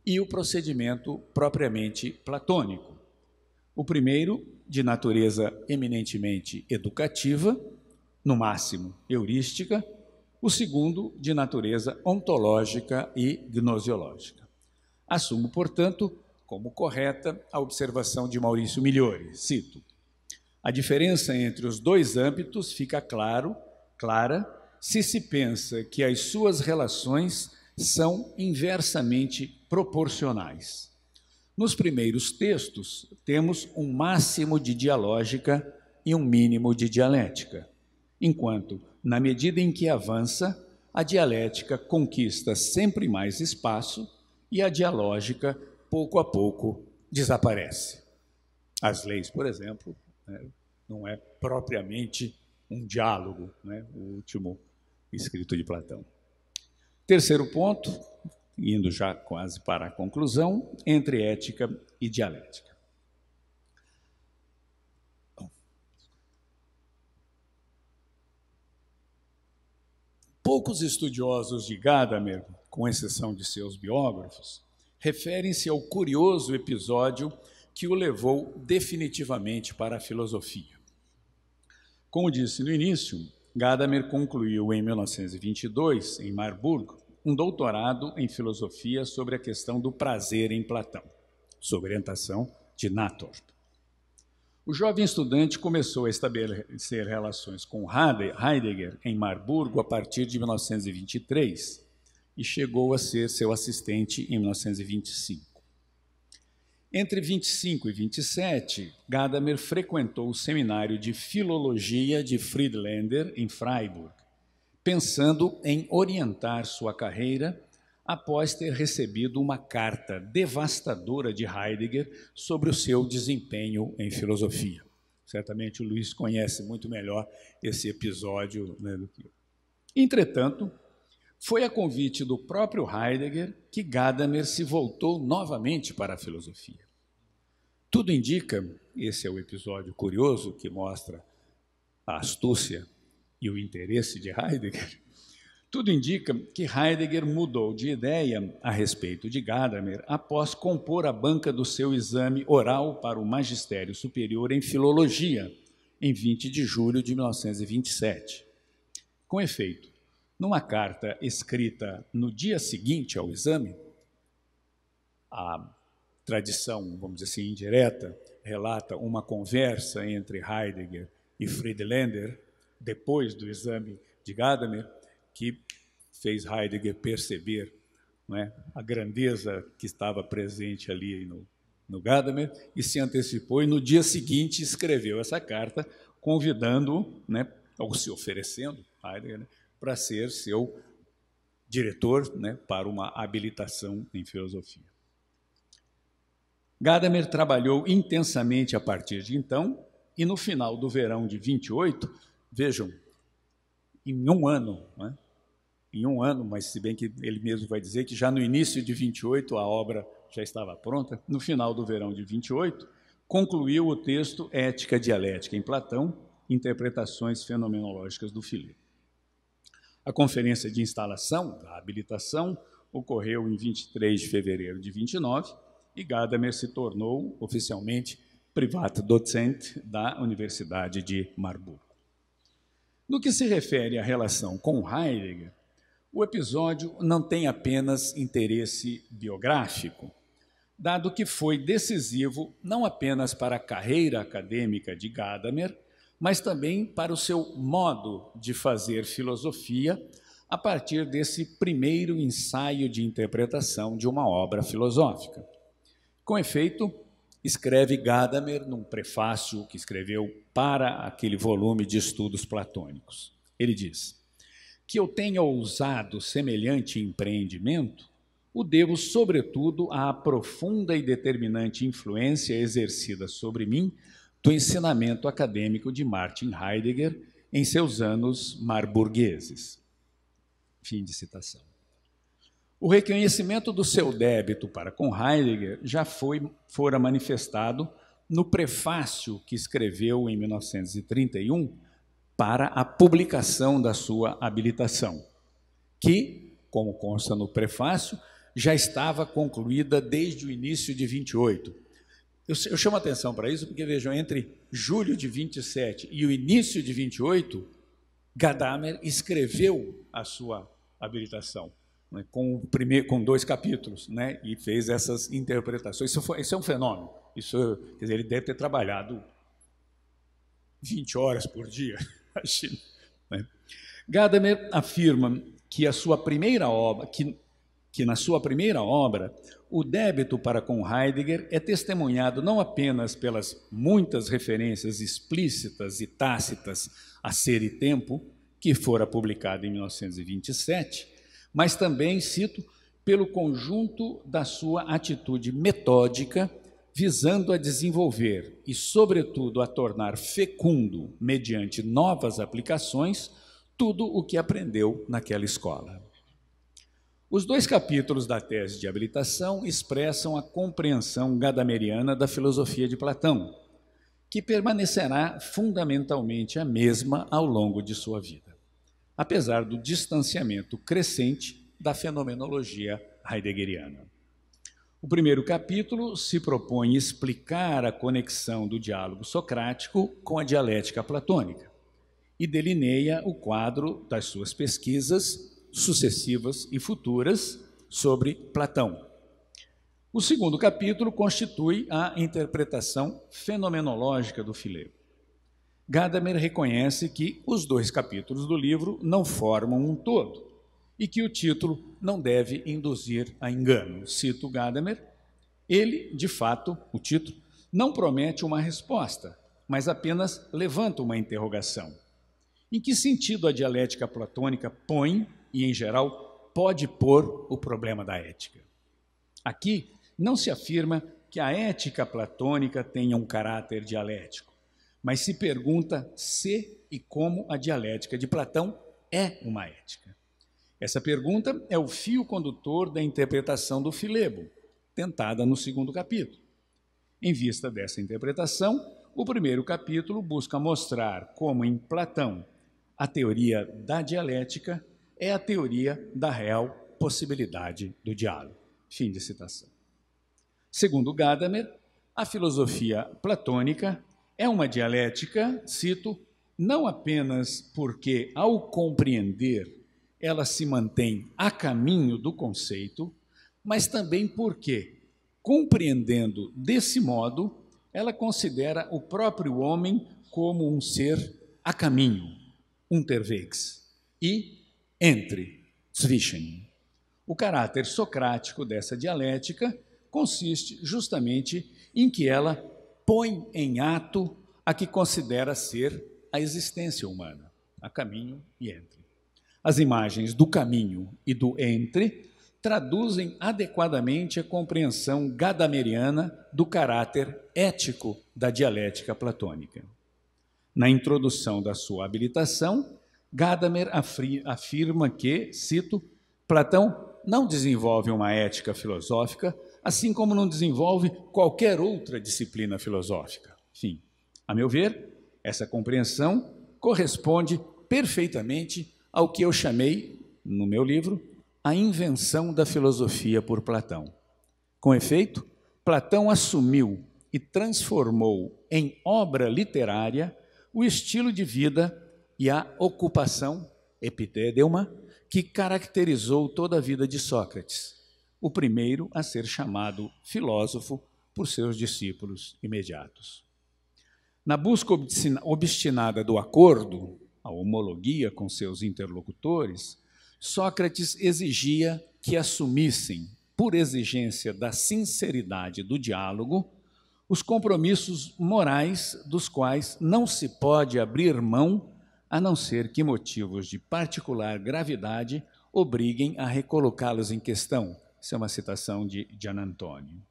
S1: e o procedimento propriamente platônico. O primeiro, de natureza eminentemente educativa, no máximo heurística, o segundo, de natureza ontológica e gnosiológica. Assumo, portanto, como correta a observação de Maurício Milhori, cito: a diferença entre os dois âmbitos fica claro, clara, se se pensa que as suas relações são inversamente proporcionais. Nos primeiros textos, temos um máximo de dialógica e um mínimo de dialética, enquanto, na medida em que avança, a dialética conquista sempre mais espaço e a dialógica, pouco a pouco, desaparece. As leis, por exemplo, né? Não é propriamente um diálogo, né? o último escrito de Platão. Terceiro ponto, indo já quase para a conclusão, entre ética e dialética. Poucos estudiosos de Gadamer, com exceção de seus biógrafos, referem-se ao curioso episódio que o levou definitivamente para a filosofia. Como disse no início, Gadamer concluiu em 1922, em Marburgo, um doutorado em filosofia sobre a questão do prazer em Platão, sob orientação de Natorp. O jovem estudante começou a estabelecer relações com Heidegger em Marburgo a partir de 1923 e chegou a ser seu assistente em 1925. Entre 25 e 27, Gadamer frequentou o seminário de filologia de Friedländer em Freiburg, pensando em orientar sua carreira após ter recebido uma carta devastadora de Heidegger sobre o seu desempenho em filosofia. Certamente o Luiz conhece muito melhor esse episódio né, do que eu. Entretanto, foi a convite do próprio Heidegger que Gadamer se voltou novamente para a filosofia. Tudo indica, esse é o episódio curioso que mostra a astúcia e o interesse de Heidegger, tudo indica que Heidegger mudou de ideia a respeito de Gadamer após compor a banca do seu exame oral para o Magistério Superior em Filologia, em 20 de julho de 1927. Com efeito, numa carta escrita no dia seguinte ao exame, a tradição, vamos dizer assim, indireta, relata uma conversa entre Heidegger e Friedländer depois do exame de Gadamer, que fez Heidegger perceber é, a grandeza que estava presente ali no, no Gadamer e se antecipou e no dia seguinte escreveu essa carta convidando, né, ou se oferecendo, Heidegger, né, para ser seu diretor né, para uma habilitação em filosofia. Gadamer trabalhou intensamente a partir de então e no final do verão de 28, vejam, em um ano, né, em um ano, mas se bem que ele mesmo vai dizer que já no início de 28 a obra já estava pronta, no final do verão de 28, concluiu o texto Ética Dialética em Platão, Interpretações Fenomenológicas do Filipe. A conferência de instalação da habilitação ocorreu em 23 de fevereiro de 29 e Gadamer se tornou oficialmente privado docente da Universidade de Marburgo. No que se refere à relação com Heidegger, o episódio não tem apenas interesse biográfico, dado que foi decisivo não apenas para a carreira acadêmica de Gadamer, mas também para o seu modo de fazer filosofia a partir desse primeiro ensaio de interpretação de uma obra filosófica. Com efeito, escreve Gadamer num prefácio que escreveu para aquele volume de estudos platônicos. Ele diz: Que eu tenha ousado semelhante empreendimento, o devo, sobretudo, à profunda e determinante influência exercida sobre mim do ensinamento acadêmico de Martin Heidegger em seus anos marburgueses. Fim de citação. O reconhecimento do seu débito para com Heidegger já foi fora manifestado no prefácio que escreveu em 1931 para a publicação da sua habilitação, que, como consta no prefácio, já estava concluída desde o início de 28, eu, eu chamo atenção para isso porque, vejam, entre julho de 27 e o início de 28, Gadamer escreveu a sua habilitação. Né, com, com dois capítulos, né, e fez essas interpretações. Isso, foi, isso é um fenômeno. Isso, quer dizer, ele deve ter trabalhado 20 horas por dia, imagina. Né? Gadamer afirma que a sua primeira obra, que que na sua primeira obra, o débito para com Heidegger é testemunhado não apenas pelas muitas referências explícitas e tácitas a ser e tempo, que fora publicada em 1927, mas também, cito, pelo conjunto da sua atitude metódica visando a desenvolver e, sobretudo, a tornar fecundo, mediante novas aplicações, tudo o que aprendeu naquela escola. Os dois capítulos da tese de habilitação expressam a compreensão gadameriana da filosofia de Platão, que permanecerá fundamentalmente a mesma ao longo de sua vida, apesar do distanciamento crescente da fenomenologia heideggeriana. O primeiro capítulo se propõe explicar a conexão do diálogo socrático com a dialética platônica e delineia o quadro das suas pesquisas sucessivas e futuras sobre Platão. O segundo capítulo constitui a interpretação fenomenológica do Fileu. Gadamer reconhece que os dois capítulos do livro não formam um todo e que o título não deve induzir a engano. Cito Gadamer, ele, de fato, o título, não promete uma resposta, mas apenas levanta uma interrogação. Em que sentido a dialética platônica põe e em geral, pode pôr o problema da ética. Aqui não se afirma que a ética platônica tenha um caráter dialético, mas se pergunta se e como a dialética de Platão é uma ética. Essa pergunta é o fio condutor da interpretação do Filebo, tentada no segundo capítulo. Em vista dessa interpretação, o primeiro capítulo busca mostrar como em Platão a teoria da dialética é a teoria da real possibilidade do diálogo. Fim de citação. Segundo Gadamer, a filosofia platônica é uma dialética, cito, não apenas porque, ao compreender, ela se mantém a caminho do conceito, mas também porque, compreendendo desse modo, ela considera o próprio homem como um ser a caminho, um tervex, e entre Zwischen. O caráter socrático dessa dialética consiste justamente em que ela põe em ato a que considera ser a existência humana, a caminho e entre. As imagens do caminho e do entre traduzem adequadamente a compreensão gadameriana do caráter ético da dialética platônica. Na introdução da sua habilitação, Gadamer afirma que, cito, Platão não desenvolve uma ética filosófica, assim como não desenvolve qualquer outra disciplina filosófica. Enfim, a meu ver, essa compreensão corresponde perfeitamente ao que eu chamei, no meu livro, a invenção da filosofia por Platão. Com efeito, Platão assumiu e transformou em obra literária o estilo de vida e a ocupação epitédeuma, que caracterizou toda a vida de Sócrates, o primeiro a ser chamado filósofo por seus discípulos imediatos. Na busca obstinada do acordo, a homologia com seus interlocutores, Sócrates exigia que assumissem, por exigência da sinceridade do diálogo, os compromissos morais dos quais não se pode abrir mão a não ser que motivos de particular gravidade obriguem a recolocá-los em questão. Isso é uma citação de Gian Antonio.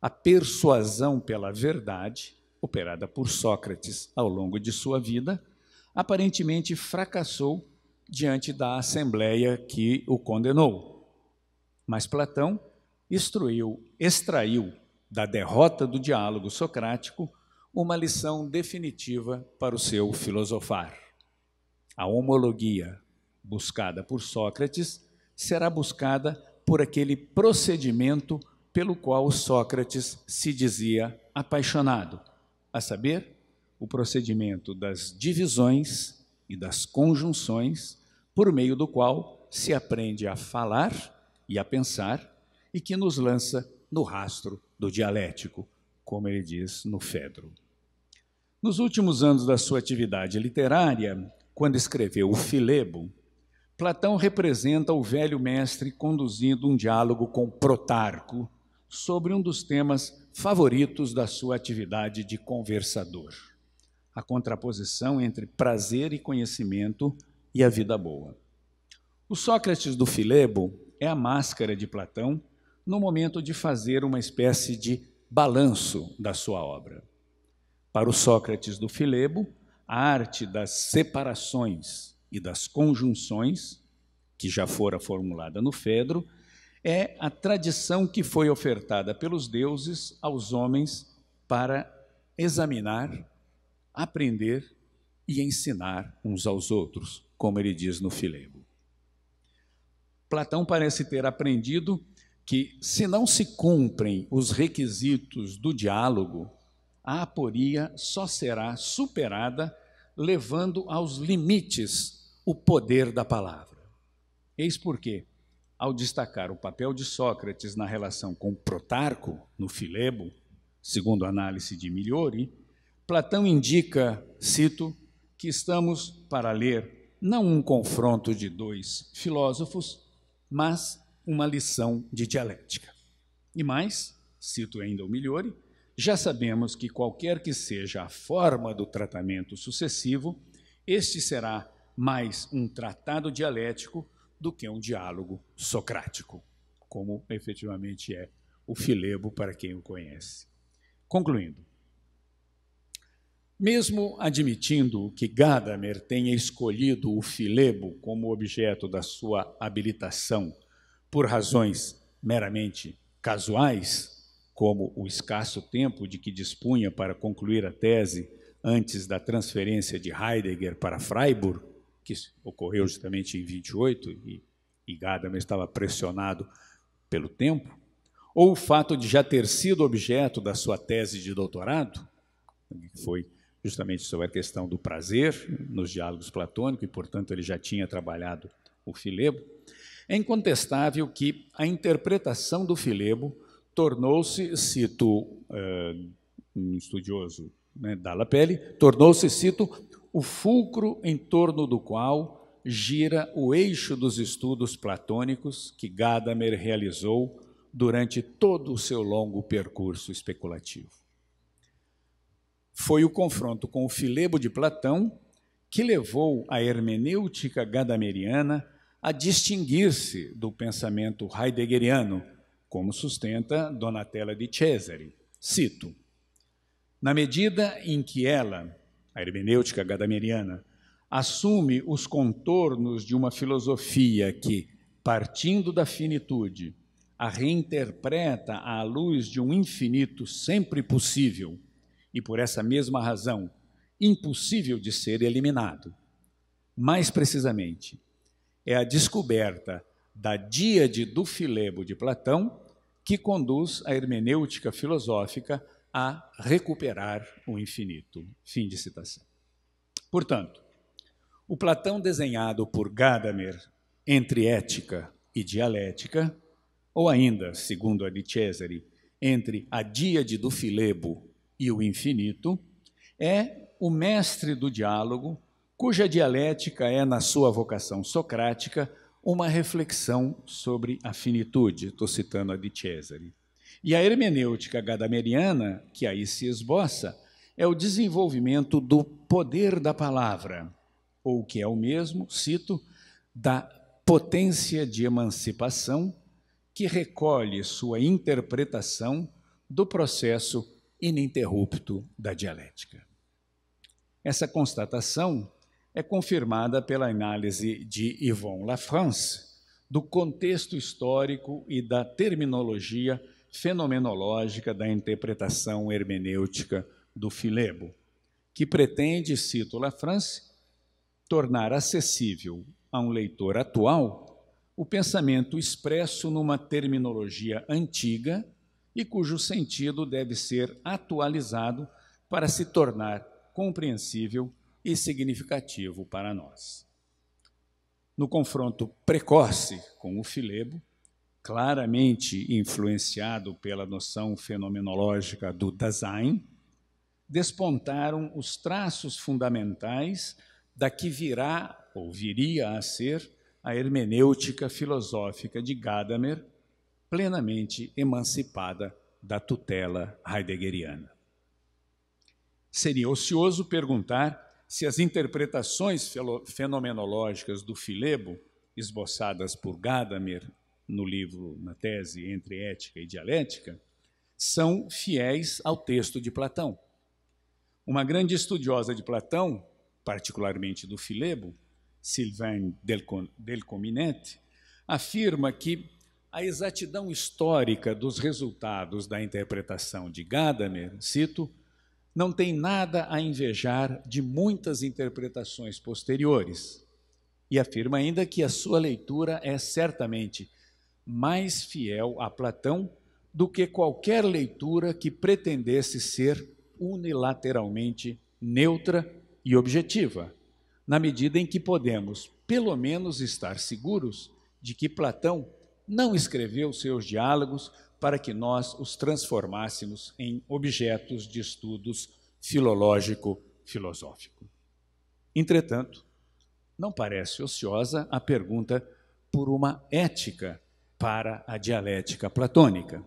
S1: A persuasão pela verdade, operada por Sócrates ao longo de sua vida, aparentemente fracassou diante da assembleia que o condenou. Mas Platão instruiu, extraiu da derrota do diálogo socrático uma lição definitiva para o seu filosofar. A homologia buscada por Sócrates será buscada por aquele procedimento pelo qual Sócrates se dizia apaixonado, a saber, o procedimento das divisões e das conjunções, por meio do qual se aprende a falar e a pensar e que nos lança no rastro do dialético, como ele diz no Fedro. Nos últimos anos da sua atividade literária, quando escreveu o Filebo, Platão representa o velho mestre conduzindo um diálogo com Protarco sobre um dos temas favoritos da sua atividade de conversador: a contraposição entre prazer e conhecimento e a vida boa. O Sócrates do Filebo é a máscara de Platão no momento de fazer uma espécie de balanço da sua obra. Para o Sócrates do Filebo, a arte das separações e das conjunções, que já fora formulada no Fedro, é a tradição que foi ofertada pelos deuses aos homens para examinar, aprender e ensinar uns aos outros, como ele diz no Filebo. Platão parece ter aprendido que, se não se cumprem os requisitos do diálogo, a aporia só será superada levando aos limites o poder da palavra. Eis porque, ao destacar o papel de Sócrates na relação com Protarco, no Filebo, segundo a análise de Migliori, Platão indica, cito, que estamos para ler não um confronto de dois filósofos, mas uma lição de dialética. E mais, cito ainda o Migliori, já sabemos que qualquer que seja a forma do tratamento sucessivo, este será mais um tratado dialético do que um diálogo socrático, como efetivamente é o Filebo para quem o conhece. Concluindo, mesmo admitindo que Gadamer tenha escolhido o Filebo como objeto da sua habilitação por razões meramente casuais, como o escasso tempo de que dispunha para concluir a tese antes da transferência de Heidegger para Freiburg, que ocorreu justamente em 28 e, e Gadamer estava pressionado pelo tempo, ou o fato de já ter sido objeto da sua tese de doutorado, que foi justamente sobre a questão do prazer nos diálogos platônicos, e, portanto, ele já tinha trabalhado o Filebo, é incontestável que a interpretação do Filebo tornou-se, cito eh, um estudioso né, Dalla Pelle, tornou-se, cito, o fulcro em torno do qual gira o eixo dos estudos platônicos que Gadamer realizou durante todo o seu longo percurso especulativo. Foi o confronto com o Filebo de Platão que levou a hermenêutica gadameriana a distinguir-se do pensamento heideggeriano, como sustenta Donatella de Cesare. Cito: Na medida em que ela, a hermenêutica gadameriana, assume os contornos de uma filosofia que, partindo da finitude, a reinterpreta à luz de um infinito sempre possível e, por essa mesma razão, impossível de ser eliminado. Mais precisamente, é a descoberta da Díade do Filebo de Platão, que conduz a hermenêutica filosófica a recuperar o infinito. Fim de citação. Portanto, o Platão desenhado por Gadamer entre ética e dialética, ou ainda, segundo a de Cesare, entre a Díade do Filebo e o infinito, é o mestre do diálogo, cuja dialética é, na sua vocação socrática, uma reflexão sobre a finitude, estou citando a de Cesare. E a hermenêutica gadameriana, que aí se esboça, é o desenvolvimento do poder da palavra, ou que é o mesmo, cito, da potência de emancipação que recolhe sua interpretação do processo ininterrupto da dialética. Essa constatação é confirmada pela análise de Yvon Lafrance do contexto histórico e da terminologia fenomenológica da interpretação hermenêutica do Filebo, que pretende, cito Lafrance, tornar acessível a um leitor atual o pensamento expresso numa terminologia antiga e cujo sentido deve ser atualizado para se tornar compreensível e significativo para nós. No confronto precoce com o Filebo, claramente influenciado pela noção fenomenológica do Dasein, despontaram os traços fundamentais da que virá ou viria a ser a hermenêutica filosófica de Gadamer, plenamente emancipada da tutela heideggeriana. Seria ocioso perguntar se as interpretações fenomenológicas do Filebo, esboçadas por Gadamer no livro, na tese Entre Ética e Dialética, são fiéis ao texto de Platão. Uma grande estudiosa de Platão, particularmente do Filebo, Sylvain Delcominete, afirma que a exatidão histórica dos resultados da interpretação de Gadamer, cito, não tem nada a invejar de muitas interpretações posteriores. E afirma ainda que a sua leitura é certamente mais fiel a Platão do que qualquer leitura que pretendesse ser unilateralmente neutra e objetiva, na medida em que podemos, pelo menos, estar seguros de que Platão não escreveu seus diálogos para que nós os transformássemos em objetos de estudos filológico-filosófico. Entretanto, não parece ociosa a pergunta por uma ética para a dialética platônica.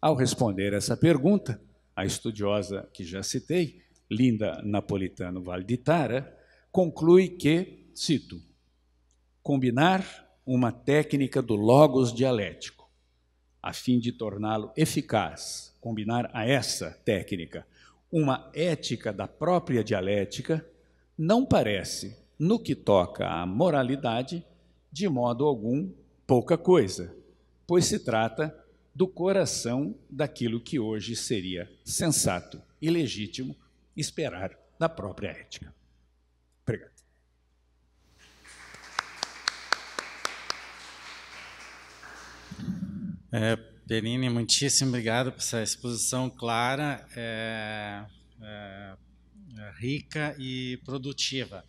S1: Ao responder essa pergunta, a estudiosa que já citei, Linda Napolitano Valditara, conclui que, cito, combinar uma técnica do logos dialético a fim de torná-lo eficaz, combinar a essa técnica uma ética da própria dialética, não parece, no que toca à moralidade, de modo algum pouca coisa, pois se trata do coração daquilo que hoje seria sensato e legítimo esperar da própria ética.
S2: É, muitíssimo obrigado por essa exposição clara, é, é, é, rica e produtiva.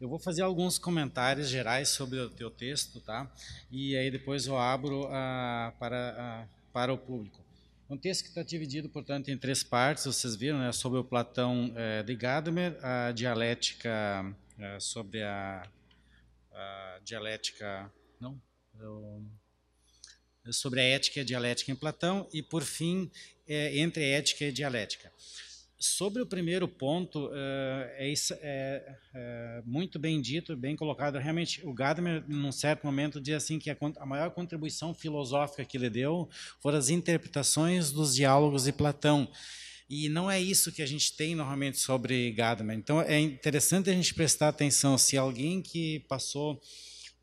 S2: Eu vou fazer alguns comentários gerais sobre o teu texto, tá? E aí depois eu abro ah, para, ah, para o público. Um texto que está dividido, portanto, em três partes, vocês viram, né, sobre o Platão é, de Gadamer, a dialética é, sobre a, a dialética... Não? Eu sobre a ética e a dialética em Platão e, por fim, é, entre ética e dialética. Sobre o primeiro ponto, eh, é, é, é, muito bem dito, bem colocado. Realmente, o Gadamer, num certo momento, diz assim que a, a maior contribuição filosófica que ele deu foram as interpretações dos diálogos de Platão. E não é isso que a gente tem normalmente sobre Gadamer. Então, é interessante a gente prestar atenção se alguém que passou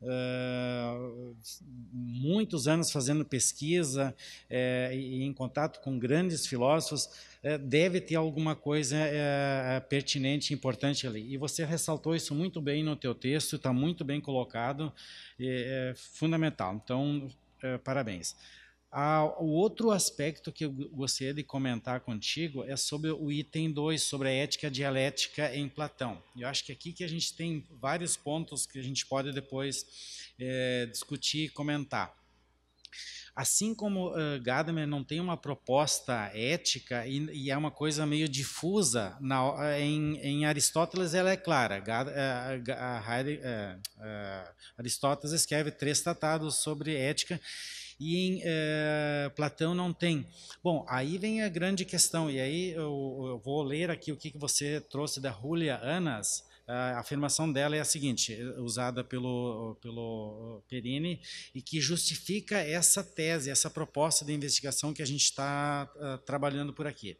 S2: Uh, muitos anos fazendo pesquisa uh, e em contato com grandes filósofos, uh, deve ter alguma coisa eh, pertinente, importante ali. E você ressaltou isso muito bem no teu texto, está muito bem colocado, é fundamental. Então, parabéns. Ah, o outro aspecto que eu gostaria de comentar contigo é sobre o item 2, sobre a ética dialética em Platão. Eu acho que aqui que a gente tem vários pontos que a gente pode depois é, discutir e comentar. Assim como uh, Gadamer não tem uma proposta ética e, e é uma coisa meio difusa, na, eh, em, em, Aristóteles ela é clara. Gad, uh, uh, Aristóteles escreve três tratados sobre ética e em eh, Platão não tem. Bom, aí vem a grande questão, e aí eu, eu vou ler aqui o que, que você trouxe da Julia Anas, a afirmação dela é a seguinte, usada pelo, pelo Perini, e que justifica essa tese, essa proposta de investigação que a gente está uh, eh, trabalhando por aqui.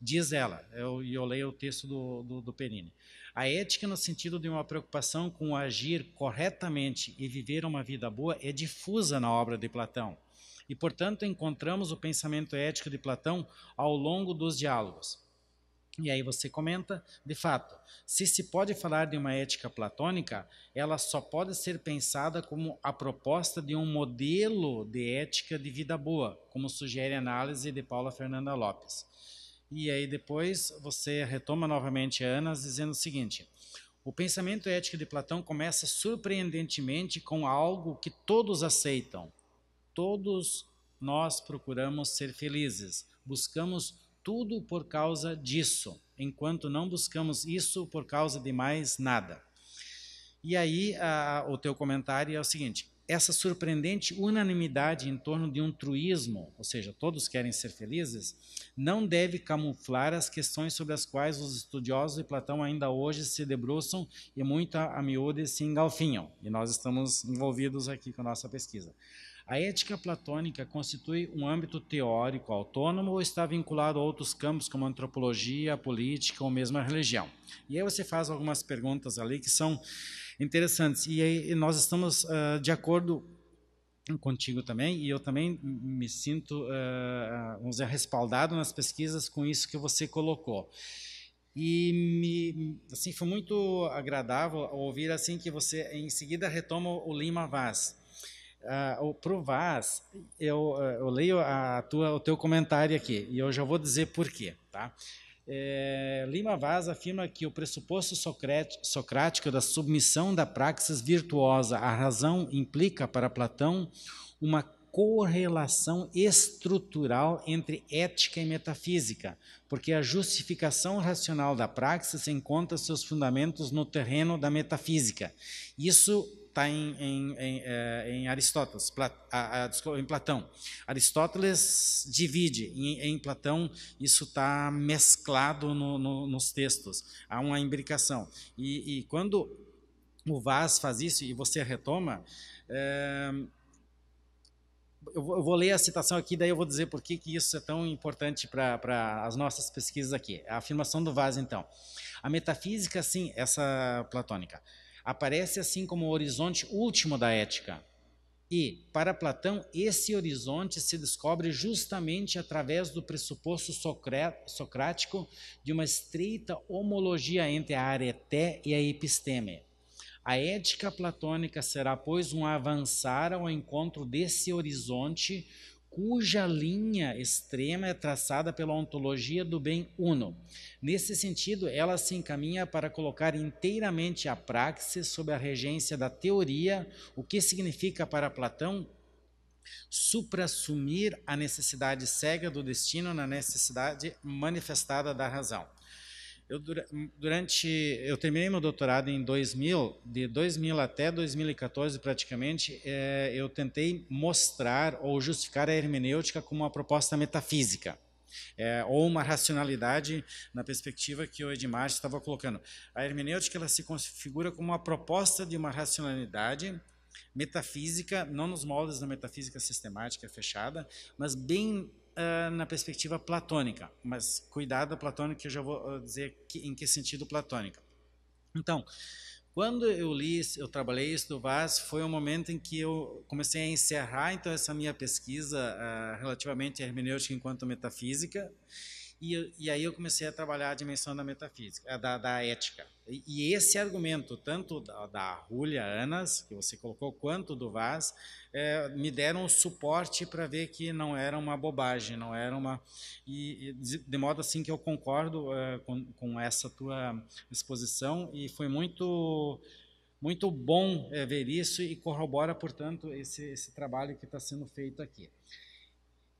S2: Diz ela, e eu, eu, leio o texto do, do, do Perini, a ética no sentido de uma preocupação com agir corretamente e viver uma vida boa é difusa na obra de Platão e, portanto, encontramos o pensamento ético de Platão ao longo dos diálogos. E aí você comenta, de fato, se se pode falar de uma ética platônica, ela só pode ser pensada como a proposta de um modelo de ética de vida boa, como sugere a análise de Paula Fernanda Lopes. E aí depois você retoma novamente a Anas dizendo o seguinte: o pensamento ético de Platão começa surpreendentemente com algo que todos aceitam, Todos nós procuramos ser felizes, buscamos tudo por causa disso, enquanto não buscamos isso por causa de mais nada. E aí, a, o teu comentário é o seguinte: essa surpreendente unanimidade em torno de um truísmo, ou seja, todos querem ser felizes, não deve camuflar as questões sobre as quais os estudiosos de Platão ainda hoje se debruçam e muito a, a miúde se engalfinham. E nós estamos envolvidos aqui com a nossa pesquisa. A ética platônica constitui um âmbito teórico autônomo ou está vinculado a outros campos como a antropologia, a política ou mesmo a religião? E aí você faz algumas perguntas ali que são interessantes. E aí nós estamos uh, de acordo contigo também e eu também me sinto uh, vamos dizer, respaldado nas pesquisas com isso que você colocou e me, assim foi muito agradável ouvir assim que você em seguida retoma o Lima Vaz uh, Vaz, eu, ah, eu leio a tua, o teu comentário aqui e eu já vou dizer por quê. Tá? É, Lima Vaz afirma que o pressuposto socrático da submissão da praxis virtuosa à razão implica para Platão uma correlação estrutural entre ética e metafísica, porque a justificação racional da praxis encontra seus fundamentos no terreno da metafísica. Isso está em, em, em, é, em, Aristóteles, em Platão. Aristóteles divide, em, Platão isso está mesclado no, no, nos textos, há uma imbricação. E, e, quando o Vaz faz isso e você retoma, é, eu vou ler a citação aqui, daí eu vou dizer por que isso é tão importante para as nossas pesquisas aqui. A afirmação do Vaz, então. A metafísica, sim, essa platônica, aparece assim como o horizonte último da ética. E, para Platão, esse horizonte se descobre justamente através do pressuposto socrático de uma estreita homologia entre a areté e a episteme. A ética platônica será, pois, um avançar ao encontro desse horizonte cuja linha extrema é traçada pela ontologia do bem uno. Nesse sentido, ela se encaminha para colocar inteiramente a praxis sob a regência da teoria, o que significa para Platão suprassumir a necessidade cega do destino na necessidade manifestada da razão. Eu, durante, eu terminei meu doutorado em 2000, de 2000 até 2014 praticamente, é, eu tentei mostrar ou justificar a hermenêutica como uma proposta metafísica. É, ou uma racionalidade na perspectiva que o Edmar estava colocando. A hermenêutica ela se configura como uma proposta de uma racionalidade metafísica, não nos moldes da metafísica sistemática fechada, mas bem uh, na perspectiva platônica, mas cuidado platônica que eu já vou ah, dizer que, em que sentido platônica. Então, quando eu li, eu trabalhei isso do Vaz, foi um momento em que eu comecei a encerrar então essa minha pesquisa uh, relativamente à hermenêutica enquanto metafísica e, e, aí eu comecei a trabalhar a dimensão da metafísica, da, da ética. E, e, esse argumento, tanto da, da Julia Anas, que você colocou, quanto do Vaz, é, me deram suporte para ver que não era uma bobagem, não era uma... E, e de modo assim que eu concordo é, com, com, essa tua exposição e foi muito muito bom é, ver isso e corrobora, portanto, esse, esse trabalho que está sendo feito aqui.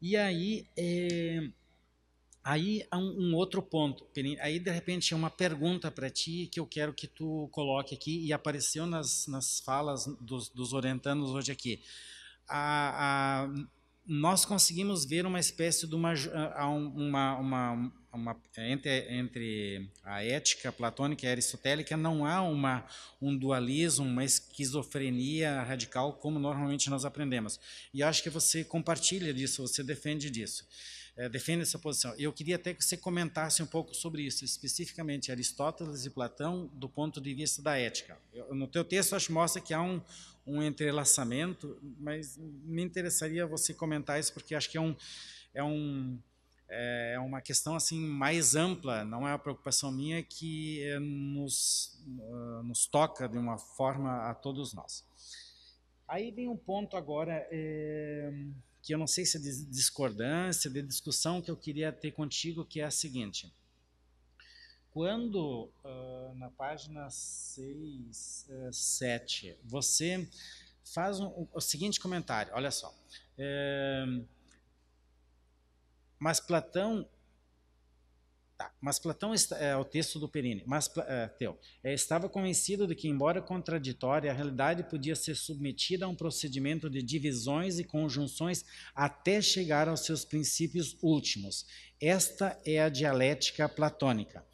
S2: E aí... É Aí um, um outro ponto, aí de repente é uma pergunta para ti que eu quero que tu coloque aqui e apareceu nas, nas falas dos, dos orientanos hoje aqui. A, a, nós conseguimos ver uma espécie de uma, uma, uma, uma entre, entre, a ética platônica e aristotélica não há uma, um dualismo, uma esquizofrenia radical como normalmente nós aprendemos. E acho que você compartilha disso, você defende disso. É, defende essa posição. Eu queria até que você comentasse um pouco sobre isso, especificamente Aristóteles e Platão do ponto de vista da ética. Eu, no teu texto, acho que mostra que há um, um entrelaçamento, mas me interessaria você comentar isso, porque acho que é um... É um é, é uma questão assim mais ampla, não é uma preocupação minha que é, nos, ah, nos toca de uma forma a todos nós. Aí vem um ponto agora é, que eu não sei se é de discordância, de discussão que eu queria ter contigo, que é a seguinte. Quando, uh, na página 6, uh, 7, você faz um, o seguinte comentário, olha só. É, mas Platão Tá. Mas Platão é, é o texto do Perini. Mas é, teu é, estava convencido de que, embora contraditória, a realidade podia ser submetida a um procedimento de divisões e conjunções até chegar aos seus princípios últimos. Esta é a dialética platônica.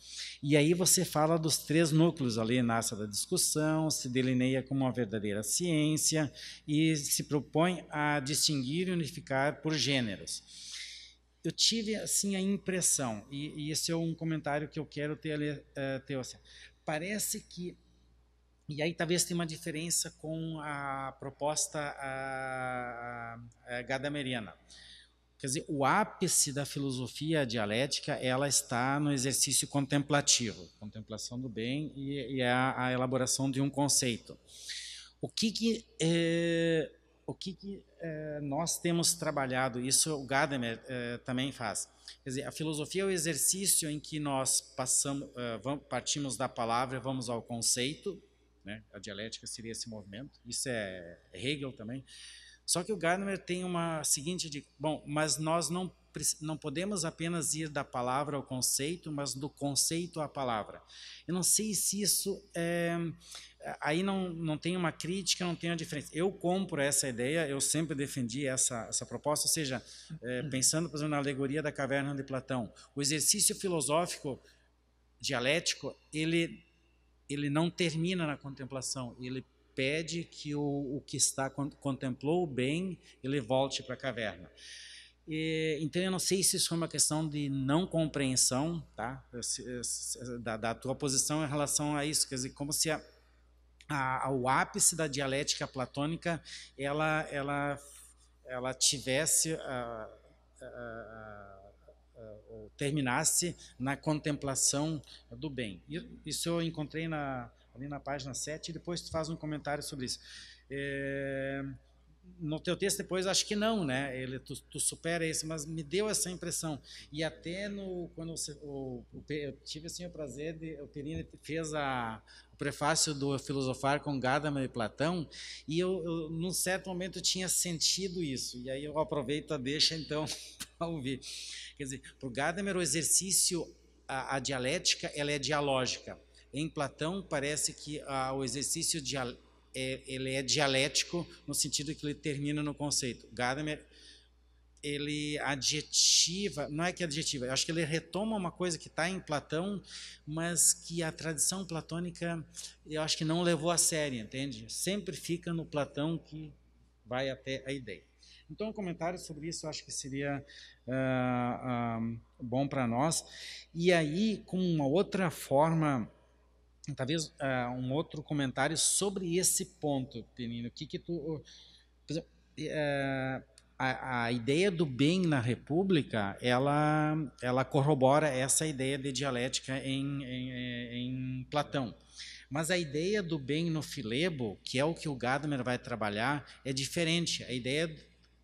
S2: E aí você fala dos três núcleos ali nasce da discussão, se delineia como uma verdadeira ciência e se propõe a distinguir e unificar por gêneros eu tive assim a impressão, e, e, esse é um comentário que eu quero ter, uh, é, ter assim, parece que, e aí talvez tenha uma diferença com a proposta uh, uh, gadameriana, quer dizer, o ápice da filosofia dialética, ela está no exercício contemplativo, contemplação do bem e, e é a, a, elaboração de um conceito. O que que... É, o que, que eh, nós temos trabalhado, isso o Gadamer eh, também faz. Quer dizer, a filosofia é o exercício em que nós passamos, eh, vamos, partimos da palavra, vamos ao conceito, né? a dialética seria esse movimento, isso é, é Hegel também. Só que o Gadamer tem uma seguinte de, bom, mas nós não não podemos apenas ir da palavra ao conceito, mas do conceito à palavra. Eu não sei se isso é, aí não, não tem uma crítica, não tem uma diferença. Eu compro essa ideia, eu sempre defendi essa, essa proposta, ou seja, é, uhum. pensando, por exemplo, na alegoria da caverna de Platão, o exercício filosófico dialético, ele, ele não termina na contemplação, ele pede que o, o que está contemplou bem, ele volte para a caverna então, eu não sei se isso foi uma questão de não compreensão tá? da, da tua posição em relação a isso, quer dizer, como se a, a, ápice da dialética platônica ela, ela, ela tivesse a, ah, ah, ah, terminasse na contemplação do bem. Isso eu encontrei na, ali na página 7, e depois tu faz um comentário sobre isso. É no teu texto depois acho que não, né? Ele tu, tu supera esse, mas me deu essa impressão. E até no quando você, o, o, eu tive assim o prazer de o Perini fez a o prefácio do Filosofar com Gadamer e Platão, e eu, eu num certo momento eu tinha sentido isso. E aí eu aproveito a deixa então para ouvir. Quer dizer, para Gadamer o exercício a, a dialética, ela é dialógica. Em Platão parece que a, ah, o exercício dialético é, ele é dialético no sentido que ele termina no conceito. Gadamer ele adjetiva, não é que adjetiva, eu acho que ele retoma uma coisa que está em Platão, mas que a tradição platônica eu acho que não levou a sério, entende? Sempre fica no Platão que vai até a ideia. Então, um comentário sobre isso eu acho que seria uh, uh, bom para nós. E aí, com uma outra forma talvez uh, um outro comentário sobre esse ponto, Penino. O que que tu, exemplo, uh, a, a, ideia do bem na República, ela, ela corrobora essa ideia de dialética em, em, em Platão. Mas a ideia do bem no Filebo, que é o que o Gadamer vai trabalhar, é diferente. A ideia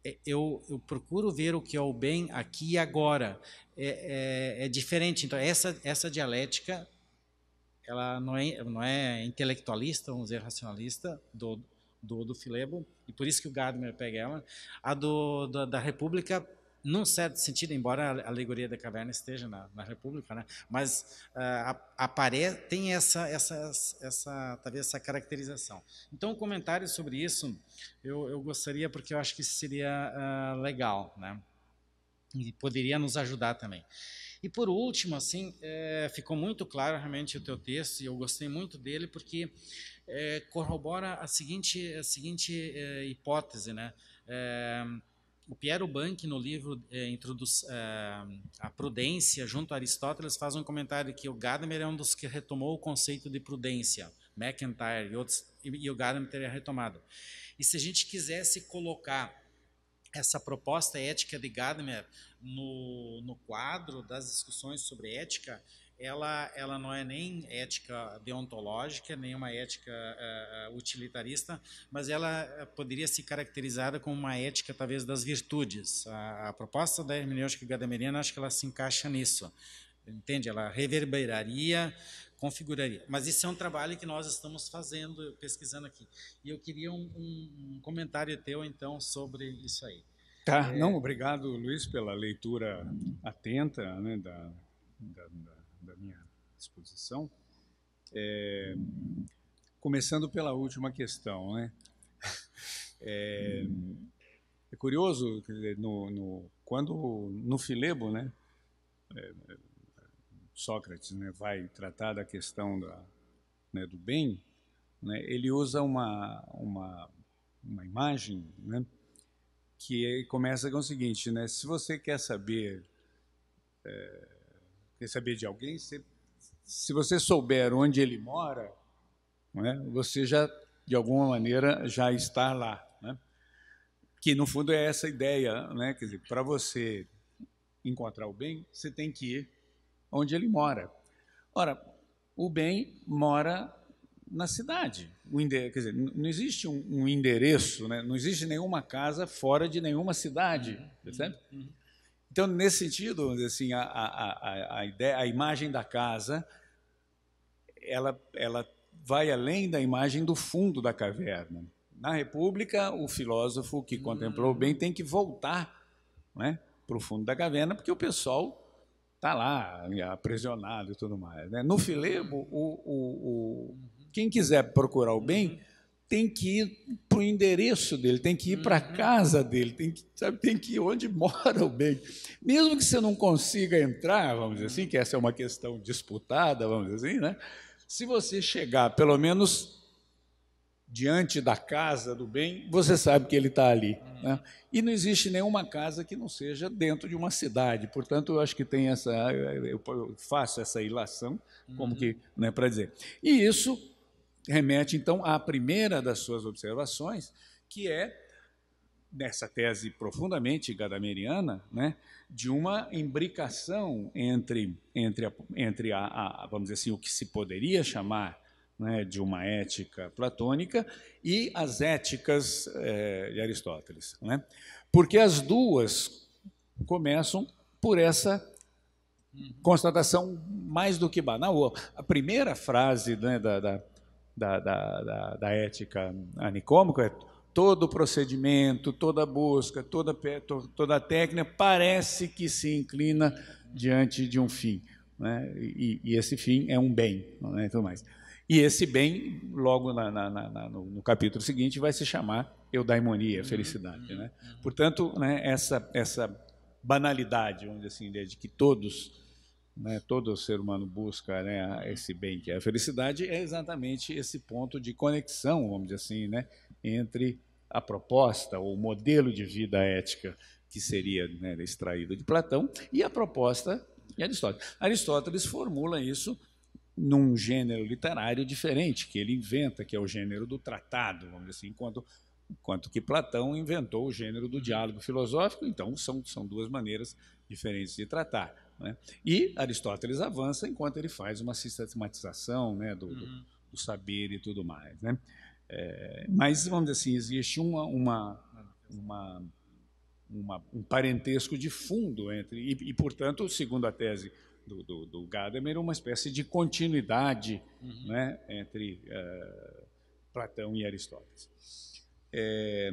S2: é, eu, eu, procuro ver o que é o bem aqui e agora. É, é, é diferente. Então, essa, essa dialética ela não é, não é intelectualista, vamos dizer, racionalista do, do, do Filebo, e por isso que o Gadamer pega ela. A do, do, da República, num certo sentido, embora a alegoria da caverna esteja na, na República, né? mas uh, ah, aparece, tem essa, essa, essa, talvez essa caracterização. Então, um comentário sobre isso eu, eu gostaria, porque eu acho que seria uh, legal, né? e poderia nos ajudar também. E por último, assim, é, ficou muito claro realmente o teu texto e eu gostei muito dele porque é, corrobora a seguinte, a seguinte é, hipótese, né? É, o Piero Bank, no livro é, introduz, é, A Prudência, junto a Aristóteles, faz um comentário que o Gadamer é um dos que retomou o conceito de prudência, McIntyre e, outros, e, e o Gadamer teria retomado. E se a gente quisesse colocar essa proposta ética de Gadamer né, no, no quadro das discussões sobre ética, ela, ela não é nem ética deontológica, nem uma ética uh, utilitarista, mas ela eh, poderia ser caracterizada como uma ética, talvez, das virtudes. A, a proposta da hermenêutica gadameriana, acho que ela se encaixa nisso. Entende? Ela reverberaria
S1: configuraria.
S2: Mas isso é um trabalho que nós estamos fazendo, pesquisando aqui. E eu queria um, um comentário teu, então, sobre isso aí.
S1: Tá, é... não, obrigado, Luiz, pela leitura atenta né, da, da, da, minha exposição. É, começando pela última questão, né? É, é curioso, no, no, quando no Filebo, né? É, Sócrates né, vai tratar da questão da, né, do bem, né, ele usa uma, uma, uma imagem né, que começa com o seguinte, né, se você quer saber, é, quer saber de alguém, se, se você souber onde ele mora, né, você já, de alguma maneira, já está lá. Que, no fundo, é essa ideia, quer para você encontrar o bem, você tem que ir onde ele mora. Ora, o bem mora na cidade. quer dizer, não existe um, um endereço, né? não existe nenhuma casa fora de nenhuma cidade, percebe? Uhum. Uhum. Então, nesse sentido, assim, a, a, a, ideia, a imagem da casa, ela, ela vai além da imagem do fundo da caverna. Na República, o filósofo que contemplou o bem uhum. tem que voltar né, para o fundo da caverna, porque o pessoal está lá aprisionado e tudo mais. Né? No Filebo, o, o, o, quem quiser procurar o bem tem que ir para o endereço dele, tem que ir para a uhum. casa dele, tem que, sabe, tem que ir onde mora o bem. Mesmo que você não consiga entrar, vamos dizer assim, que essa é uma questão disputada, vamos dizer assim, né? se você chegar pelo menos diante da casa do bem, você sabe que ele está ali. Né? E não existe nenhuma casa que não seja dentro de uma cidade. Portanto, eu acho que tem essa. Eu faço essa ilação, como uhum. que. Né, para dizer. E isso remete, então, à primeira das suas observações, que é nessa tese profundamente gadameriana, né, de uma imbricação entre, entre, a, entre a, a, vamos dizer assim, o que se poderia chamar né, de uma ética platônica e as éticas é, de Aristóteles. Né? Porque as duas começam por essa constatação mais do que banal. A primeira frase né, da, da, da, da, da ética anicômica é todo procedimento, toda busca, toda, toda técnica parece que se inclina diante de um fim. Né? E, e, esse fim é um bem, né, tudo mais. E esse bem, logo na, na, na, no, no, capítulo seguinte, vai se chamar eudaimonia, uhum. felicidade. Né? Uhum. Portanto, né, essa, essa banalidade, onde assim, né, de que todos, né, todo ser humano busca né, esse bem que é a felicidade, é exatamente esse ponto de conexão, vamos dizer assim, né, entre a proposta ou modelo de vida ética que seria né, extraído de Platão e a proposta de Aristóteles. Aristóteles formula isso num gênero literário diferente, que ele inventa, que é o gênero do tratado, vamos dizer assim, enquanto, enquanto que Platão inventou o gênero do diálogo filosófico, então são, são duas maneiras diferentes de tratar. Né? E Aristóteles avança enquanto ele faz uma sistematização né, do, do, uhum. do, saber e tudo mais. Né? É, mas, vamos dizer assim, existe uma, uma, uma, uma um parentesco de fundo entre, e, e portanto, segundo a tese do, do, do Gadamer uma espécie de continuidade uhum. né, entre uh, Platão e Aristóteles. É,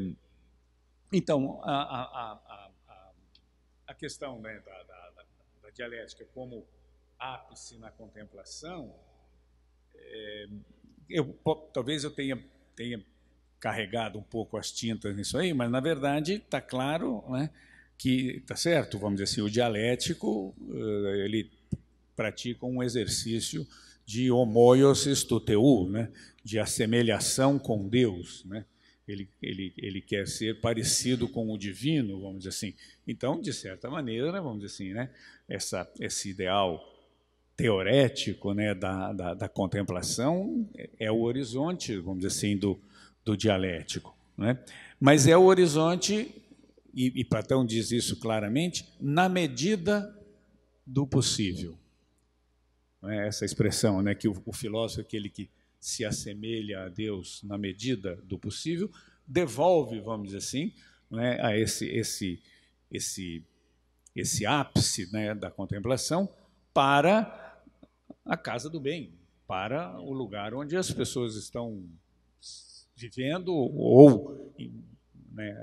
S1: então, a, a, a, a questão né, da, da, da, dialética como ápice na contemplação, é, eu, talvez eu tenha, tenha carregado um pouco as tintas nisso aí, mas na verdade está claro né, que, está certo, vamos dizer assim, o dialético eh, ele praticam um exercício de homoiosis toteu, né? de assemelhação com Deus. Né? Ele, ele, ele quer ser parecido com o divino, vamos dizer assim. Então, de certa maneira, né, vamos dizer assim, né? Essa, esse ideal teorético né, da, da, da contemplação é, é o horizonte, vamos dizer assim, do, do dialético. Né? Mas é o horizonte, e, e Platão diz isso claramente, na medida do possível. É, essa expressão, né, que o, o filósofo é aquele que se assemelha a Deus na medida do possível, devolve, vamos dizer assim, né, a esse, esse, esse, esse ápice né, da contemplação para a casa do bem, para o lugar onde as pessoas estão vivendo ou né,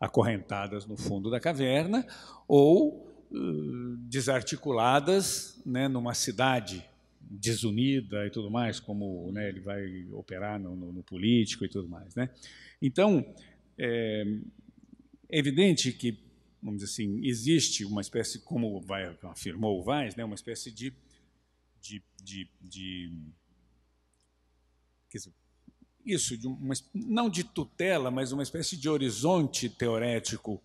S1: acorrentadas no fundo da caverna, ou Hum, desarticuladas né, numa cidade desunida e tudo mais, como né, ele vai operar no, no, no, político e tudo mais. Né? Então, é, é evidente que, vamos dizer assim, existe uma espécie, como vai, afirmou o Weiss, né, uma espécie de, de, de, de isso, de uma, não de tutela, mas uma espécie de horizonte teorético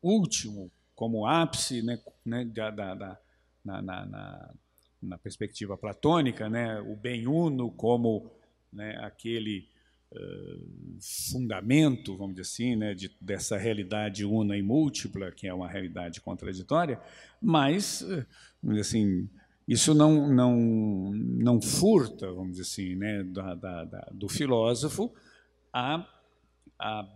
S1: último como ápice né, né da, da, da na, na, na, na, perspectiva platônica, né, o bem uno como né, aquele uh, fundamento, vamos dizer assim, né, de, dessa realidade una e múltipla, que é uma realidade contraditória, mas, vamos dizer assim, isso não, não, não furta, vamos dizer assim, né, da, da, da do filósofo a, a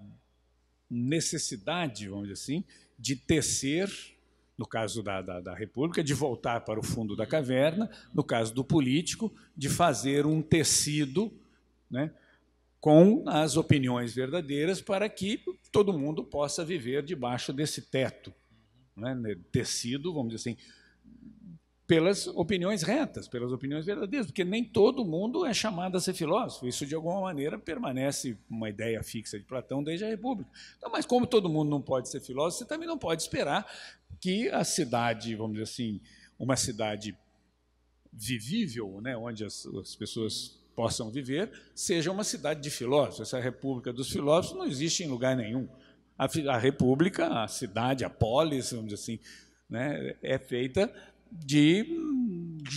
S1: necessidade, vamos dizer assim, de tecer, no caso da, da, da, República, de voltar para o fundo da caverna, no caso do político, de fazer um tecido né, com as opiniões verdadeiras para que todo mundo possa viver debaixo desse teto. Né, né tecido, vamos dizer assim, pelas opiniões retas, pelas opiniões verdadeiras, porque nem todo mundo é chamado a ser filósofo. Isso, de alguma maneira, permanece uma ideia fixa de Platão desde a República. Então, mas, como todo mundo não pode ser filósofo, você também não pode esperar que a cidade, vamos dizer assim, uma cidade vivível, né, onde as, as pessoas possam viver, seja uma cidade de filósofos. Essa República dos Filósofos não existe em lugar nenhum. A, a República, a cidade, a polis, vamos dizer assim, né, é feita de,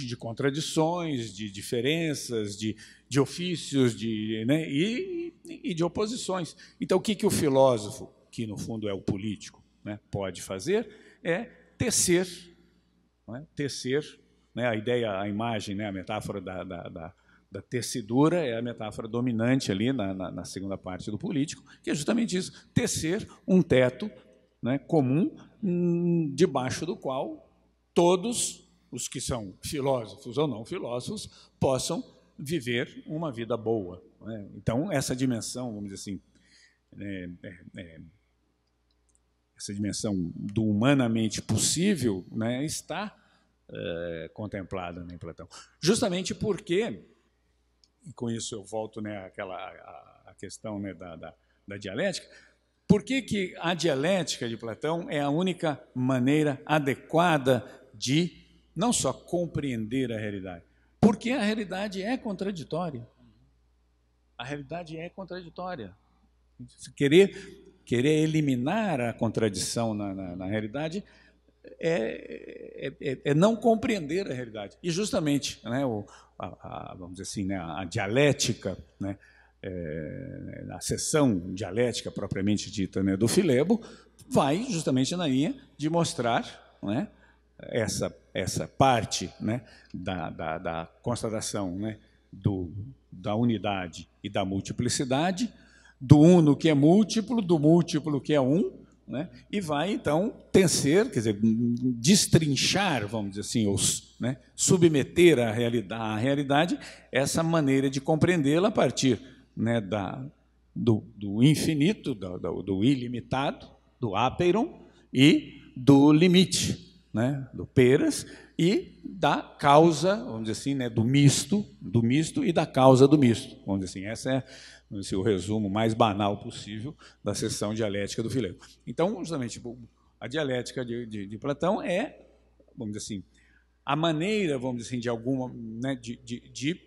S1: de contradições, de diferenças, de, de ofícios de, né, e, e de oposições. Então, o que, que o filósofo, que no fundo é o político, né, pode fazer é tecer, né, tecer né, a ideia, a imagem, né, a metáfora da, da, da, da, tecedura é a metáfora dominante ali na, na, na, segunda parte do político, que é justamente isso: tecer um teto né, comum hum, debaixo do qual todos os que são filósofos ou não filósofos possam viver uma vida boa. Né? Então, essa dimensão, vamos dizer assim, é, é, é essa dimensão do humanamente possível né, está é, contemplada em Platão. Justamente porque, e com isso eu volto né, àquela, à, à questão né, da, da, da dialética, por que, que a dialética de Platão é a única maneira adequada de não só compreender a realidade, porque a realidade é contraditória. A realidade é contraditória. Se querer, querer eliminar a contradição na, na, na realidade é, é, é, é, não compreender a realidade. E justamente, né, o, a, a, vamos dizer assim, né, a dialética, né, é, a sessão dialética propriamente dita né, do Filebo, vai justamente na linha de mostrar né, essa, essa parte né, da, da, da constatação né, do, da unidade e da multiplicidade, do uno que é múltiplo, do múltiplo que é um, né, e vai então tecer quer dizer, destrinchar, vamos dizer assim, os né, submeter à realidade, à realidade essa maneira de compreendê-la a partir né, da, do, do infinito, do, do, do ilimitado, do apeiron e do limite, né, do peras e da causa, vamos dizer assim, né, do misto, do misto e da causa do misto. Vamos dizer assim, essa é assim, o resumo mais banal possível da sessão dialética do Filéu. Então, justamente, a dialética de, de, de, Platão é, vamos dizer assim, a maneira, vamos dizer assim, de alguma, né, de, de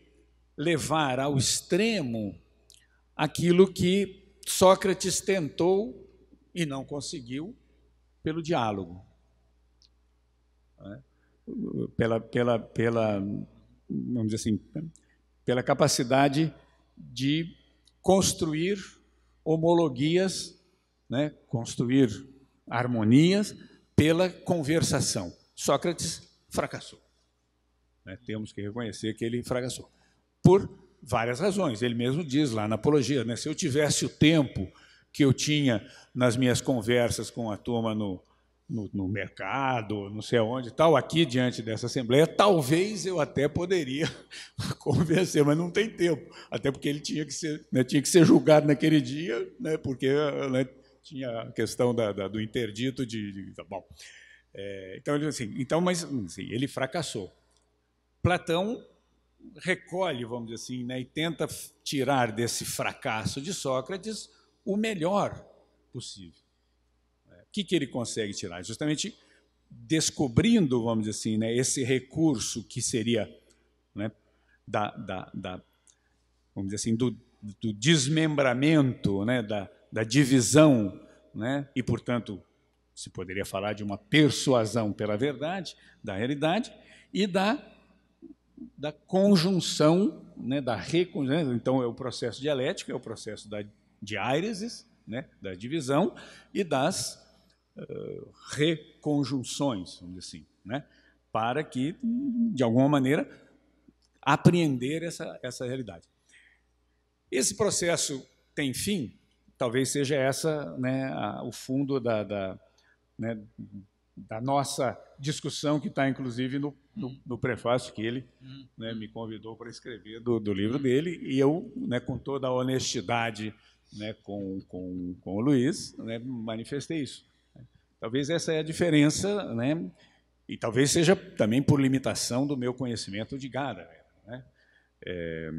S1: levar ao extremo aquilo que Sócrates tentou e não conseguiu pelo diálogo, né? pela, pela, pela, vamos dizer assim, pela capacidade de construir homologias, né? construir harmonias pela conversação. Sócrates fracassou. Né? Temos que reconhecer que ele fracassou. Por várias razões. Ele mesmo diz lá na Apologia: né? se eu tivesse o tempo que eu tinha nas minhas conversas com a turma no, no, no mercado, não sei aonde, tal, aqui diante dessa Assembleia, talvez eu até poderia convencer, mas não tem tempo, até porque ele tinha que ser, né, tinha que ser julgado naquele dia, né, porque né, tinha a questão da, da, do interdito de. de tá bom. É, então, ele, assim, então, mas assim, ele fracassou. Platão recolhe, vamos dizer assim, né, e tenta tirar desse fracasso de Sócrates o melhor possível que, que ele consegue tirar? Justamente descobrindo, vamos dizer assim, né, esse recurso que seria né, da, da, da, vamos dizer assim, do, do desmembramento, né, da, da divisão, né, e, portanto, se poderia falar de uma persuasão pela verdade, da realidade, e da, da conjunção, né, da reconjunção. Né, então, é o processo dialético, é o processo da diáresis, né, da divisão, e das eh, reconjunções, vamos dizer assim, né? para que, de alguma maneira, apreender essa, essa realidade. Esse processo tem fim? Talvez seja essa né, a, o fundo da, da, né, da, nossa discussão que está, inclusive, no, no, hum. no, prefácio que ele hum. né, me hum. convidou para escrever do, do, livro dele, e eu, né, com toda a honestidade né, com, com, com o Luiz, né, manifestei isso. Talvez essa é a diferença, né? E talvez seja também por limitação do meu conhecimento de Gadamer. Né? É,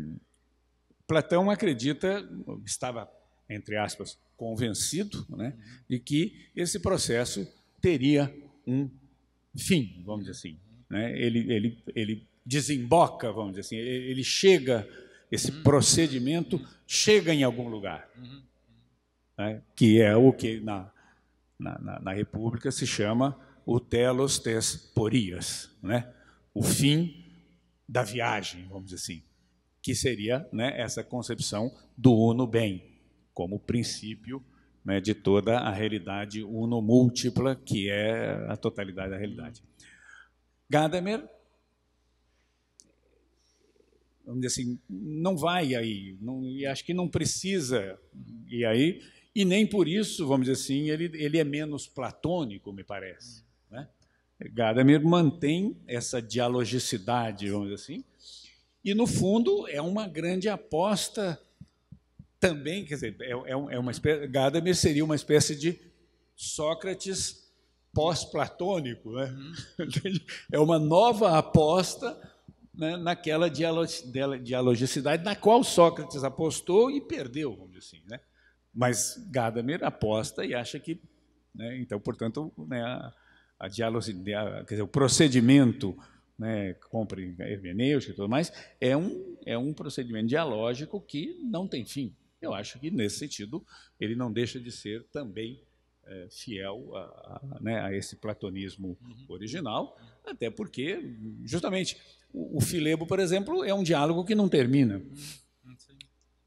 S1: Platão acredita, estava, entre aspas, convencido né, de que esse processo teria um fim, vamos dizer assim. Né? Ele, ele, ele desemboca, vamos dizer assim, ele chega, esse uhum. procedimento chega em algum lugar, uhum. né? que é o que na na, na, na República se chama o telos tes porias, né? o fim da viagem, vamos dizer assim, que seria né, essa concepção do uno bem, como princípio né, de toda a realidade uno múltipla, que é a totalidade da realidade. Gadamer, vamos dizer assim, não vai aí, não, e acho que não precisa ir aí, e nem por isso, vamos dizer assim, ele, ele é menos platônico, me parece. Né? Gadamer mantém essa dialogicidade, vamos dizer assim, e no fundo é uma grande aposta também, quer dizer, é, é, é uma espécie, Gadamer seria uma espécie de Sócrates pós-platônico, né? Uhum. é uma nova aposta né, naquela dialogicidade na qual Sócrates apostou e perdeu, vamos dizer assim, né? Mas Gadamer aposta e acha que. Né, então, portanto, né, a, a diálogo, né, quer dizer, o procedimento né, compre hermenêutica e tudo mais, é um, é um procedimento dialógico que não tem fim. Eu acho que, nesse sentido, ele não deixa de ser também é, fiel a, a, né, a, esse platonismo uhum. original, até porque, justamente, o, o Filebo, por exemplo, é um diálogo que não termina. Uhum.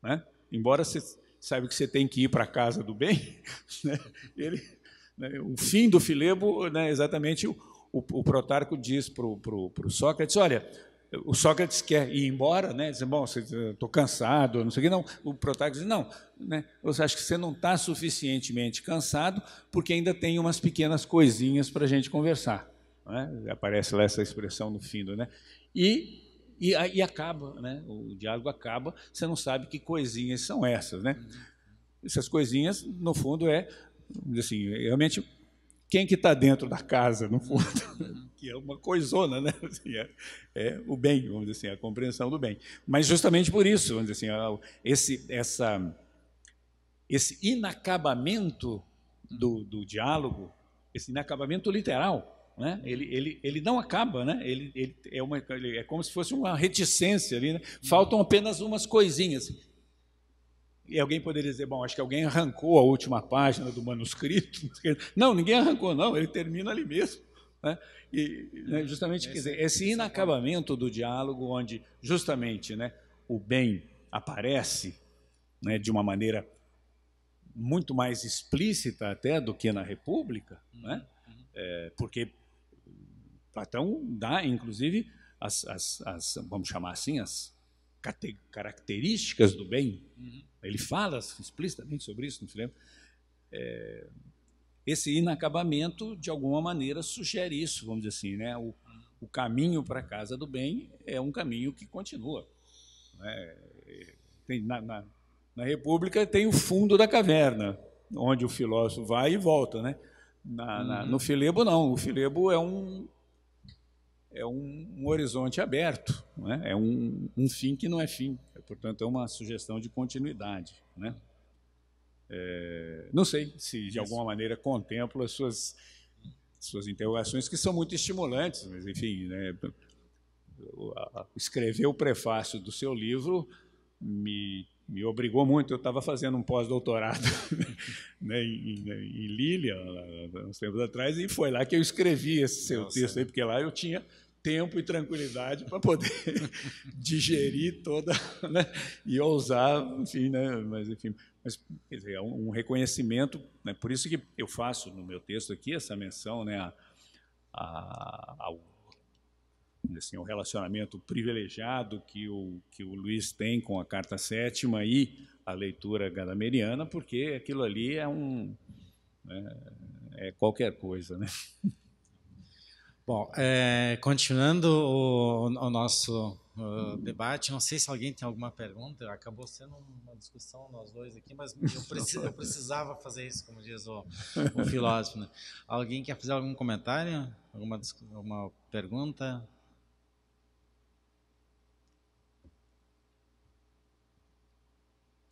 S1: Né? Embora se sabe que você tem que ir para a casa do bem. Né? Ele, né, o fim do Filebo, né, exatamente o, o, o, Protarco diz para o pro, pro Sócrates: olha, o Sócrates quer ir embora, né? Diz, bom, estou cansado, não sei o que. Não, o Protarco diz, não, né? Eu acho que você não está suficientemente cansado, porque ainda tem umas pequenas coisinhas para a gente conversar. Né? Aparece lá essa expressão no fim do, né? E e, e acaba, né? o diálogo acaba, você não sabe que coisinhas são essas. Né? Uhum. Essas coisinhas, no fundo, é assim, realmente quem que está dentro da casa, no fundo, uhum. que é uma coisona, né? Assim, é, é, o bem, vamos dizer assim, a compreensão do bem. Mas justamente por isso, vamos dizer assim, esse, essa, esse inacabamento do, do diálogo, esse inacabamento literal, né? Ele, ele, ele não acaba, né? ele, ele, é uma, ele é como se fosse uma reticência ali. Né? Faltam apenas umas coisinhas. E alguém poderia dizer, bom, acho que alguém arrancou a última página do manuscrito. Não, ninguém arrancou, não, ele termina ali mesmo. Né? E, né, justamente, quer dizer, esse inacabamento do diálogo, onde justamente né, o bem aparece né, de uma maneira muito mais explícita até do que na República, né? Uhum. É, porque Platão dá, inclusive, as, as, as vamos chamar assim, as características do bem. Uhum. Ele fala explicitamente sobre isso, não se lembra? É, esse inacabamento, de alguma maneira, sugere isso, vamos dizer assim, né? O, o caminho para a casa do bem é um caminho que continua. Né? tem, na, na, na, República tem o fundo da caverna, onde o filósofo vai e volta, né? Na, uhum. no Filebo, não. O Filebo é um, é um, um horizonte aberto, né? é um, um, fim que não é fim, é, portanto é uma sugestão de continuidade. Né? É, não sei se de alguma maneira contemplo as suas, suas interrogações, que são muito estimulantes, mas enfim, né? escrever o prefácio do seu livro me me obrigou muito. Eu estava fazendo um pós-doutorado né, em, em Lília, né, uns tempos atrás, e foi lá que eu escrevi esse seu Nossa, texto aí, porque lá eu tinha tempo e tranquilidade para poder digerir toda né, e ousar, enfim, né, mas enfim, mas quer dizer, é um, reconhecimento, né, por isso que eu faço no meu texto aqui essa menção, né, a, a, ao assim, o é relacionamento privilegiado que o, que o Luiz tem com a carta sétima e a leitura gadameriana, porque aquilo ali é um é, é qualquer coisa, né?
S2: Bom, é, continuando o, o nosso debate, não sei se alguém tem alguma pergunta, acabou sendo uma discussão nós dois aqui, mas eu, eu precisava fazer isso, como diz o, o filósofo. Né? Alguém quer fazer algum comentário, alguma, alguma pergunta?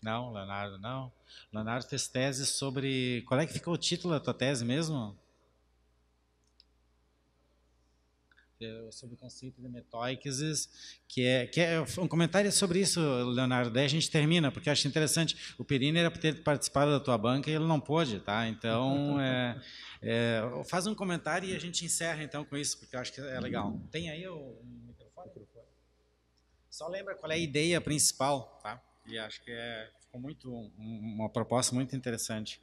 S2: Não, Leonardo, não. Leonardo fez tese sobre. Qual é que ficou o título da tua tese mesmo? É sobre o conceito de metóiqueses, que é, que é um comentário é sobre isso, Leonardo. Daí a gente termina, porque eu acho interessante. O Perino era para ter participado da tua banca e ele não pôde, tá? Então, é, é, faz um comentário e a gente encerra então com isso, porque eu acho que é legal. Tem aí o microfone? Só lembra qual é a ideia principal, tá? E acho que é, ficou muito um, uma proposta muito interessante.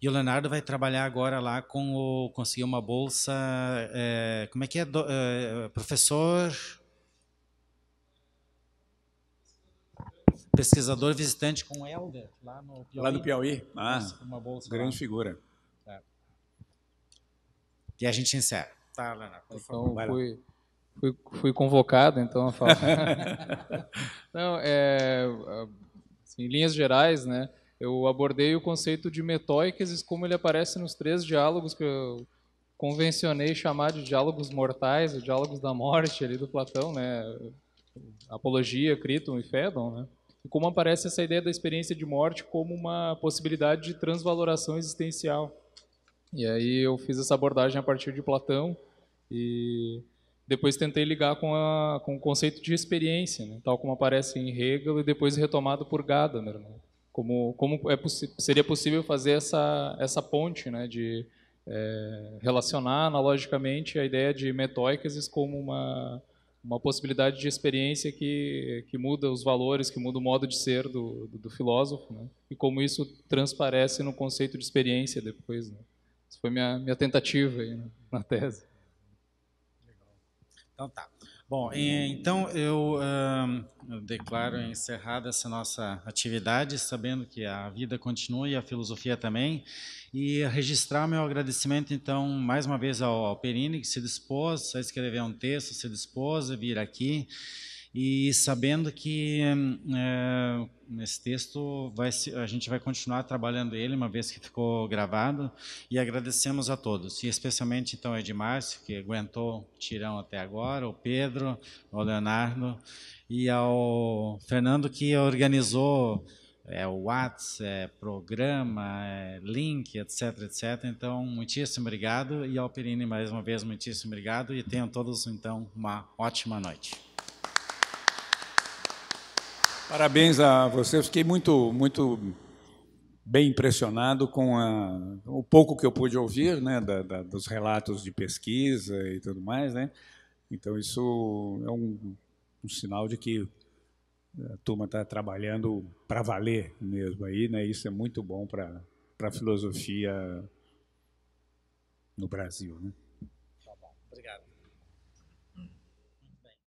S2: E o Leonardo vai trabalhar agora lá com o conseguir uma bolsa, é, como é que é, do, é professor pesquisador visitante com o Helder lá
S1: no Piauí. Lá no Piauí, ah, uma bolsa grande lá. figura. É. E a gente encerra. Tá, Leonardo, então, Foi fui, fui convocado, então eu falo. Não, é, assim, em linhas gerais, né, eu abordei o conceito de metóiques como ele aparece nos três diálogos que eu convencionei chamar de diálogos mortais, os diálogos da morte ali do Platão, né, Apologia, Criton e Fédon, né? E como aparece essa ideia da experiência de morte como uma possibilidade de transvaloração existencial. E aí eu fiz essa abordagem a partir de Platão e depois tentei ligar com, a, com o conceito de experiência, né? tal como aparece em Hegel e depois retomado por Gadamer. Né? Como, como é seria possível fazer essa, essa ponte né? de é, relacionar analogicamente a ideia de metóicas como uma, uma possibilidade de experiência que, que muda os valores, que muda o modo de ser do, do, do filósofo, né? e como isso transparece no conceito de experiência depois. Né? Essa foi minha, minha tentativa aí, né? na tese.
S2: Então tá. Bom, então eu uh, declaro encerrada essa nossa atividade, sabendo que a vida continua e a filosofia também, e registrar meu agradecimento, então, mais uma vez ao, ao Perini, que se dispôs a escrever um texto, se dispôs a vir aqui, e sabendo que é, esse texto vai, a gente vai continuar trabalhando ele uma vez que ficou gravado e agradecemos a todos e especialmente então é Edmárcio que aguentou o tirão até agora, o Pedro, o Leonardo e ao Fernando que organizou é o WhatsApp, é programa, é link, etc, etc. Então, muitíssimo obrigado e ao Perini mais uma vez muitíssimo obrigado e tenham todos então uma ótima noite.
S1: Parabéns a você. fiquei muito, muito bem impressionado com a, o pouco que eu pude ouvir, né, da, da, dos relatos de pesquisa e tudo mais, né. Então isso é um, um sinal de que a turma está trabalhando para valer mesmo aí, né. Isso é muito bom para para a filosofia no Brasil, né.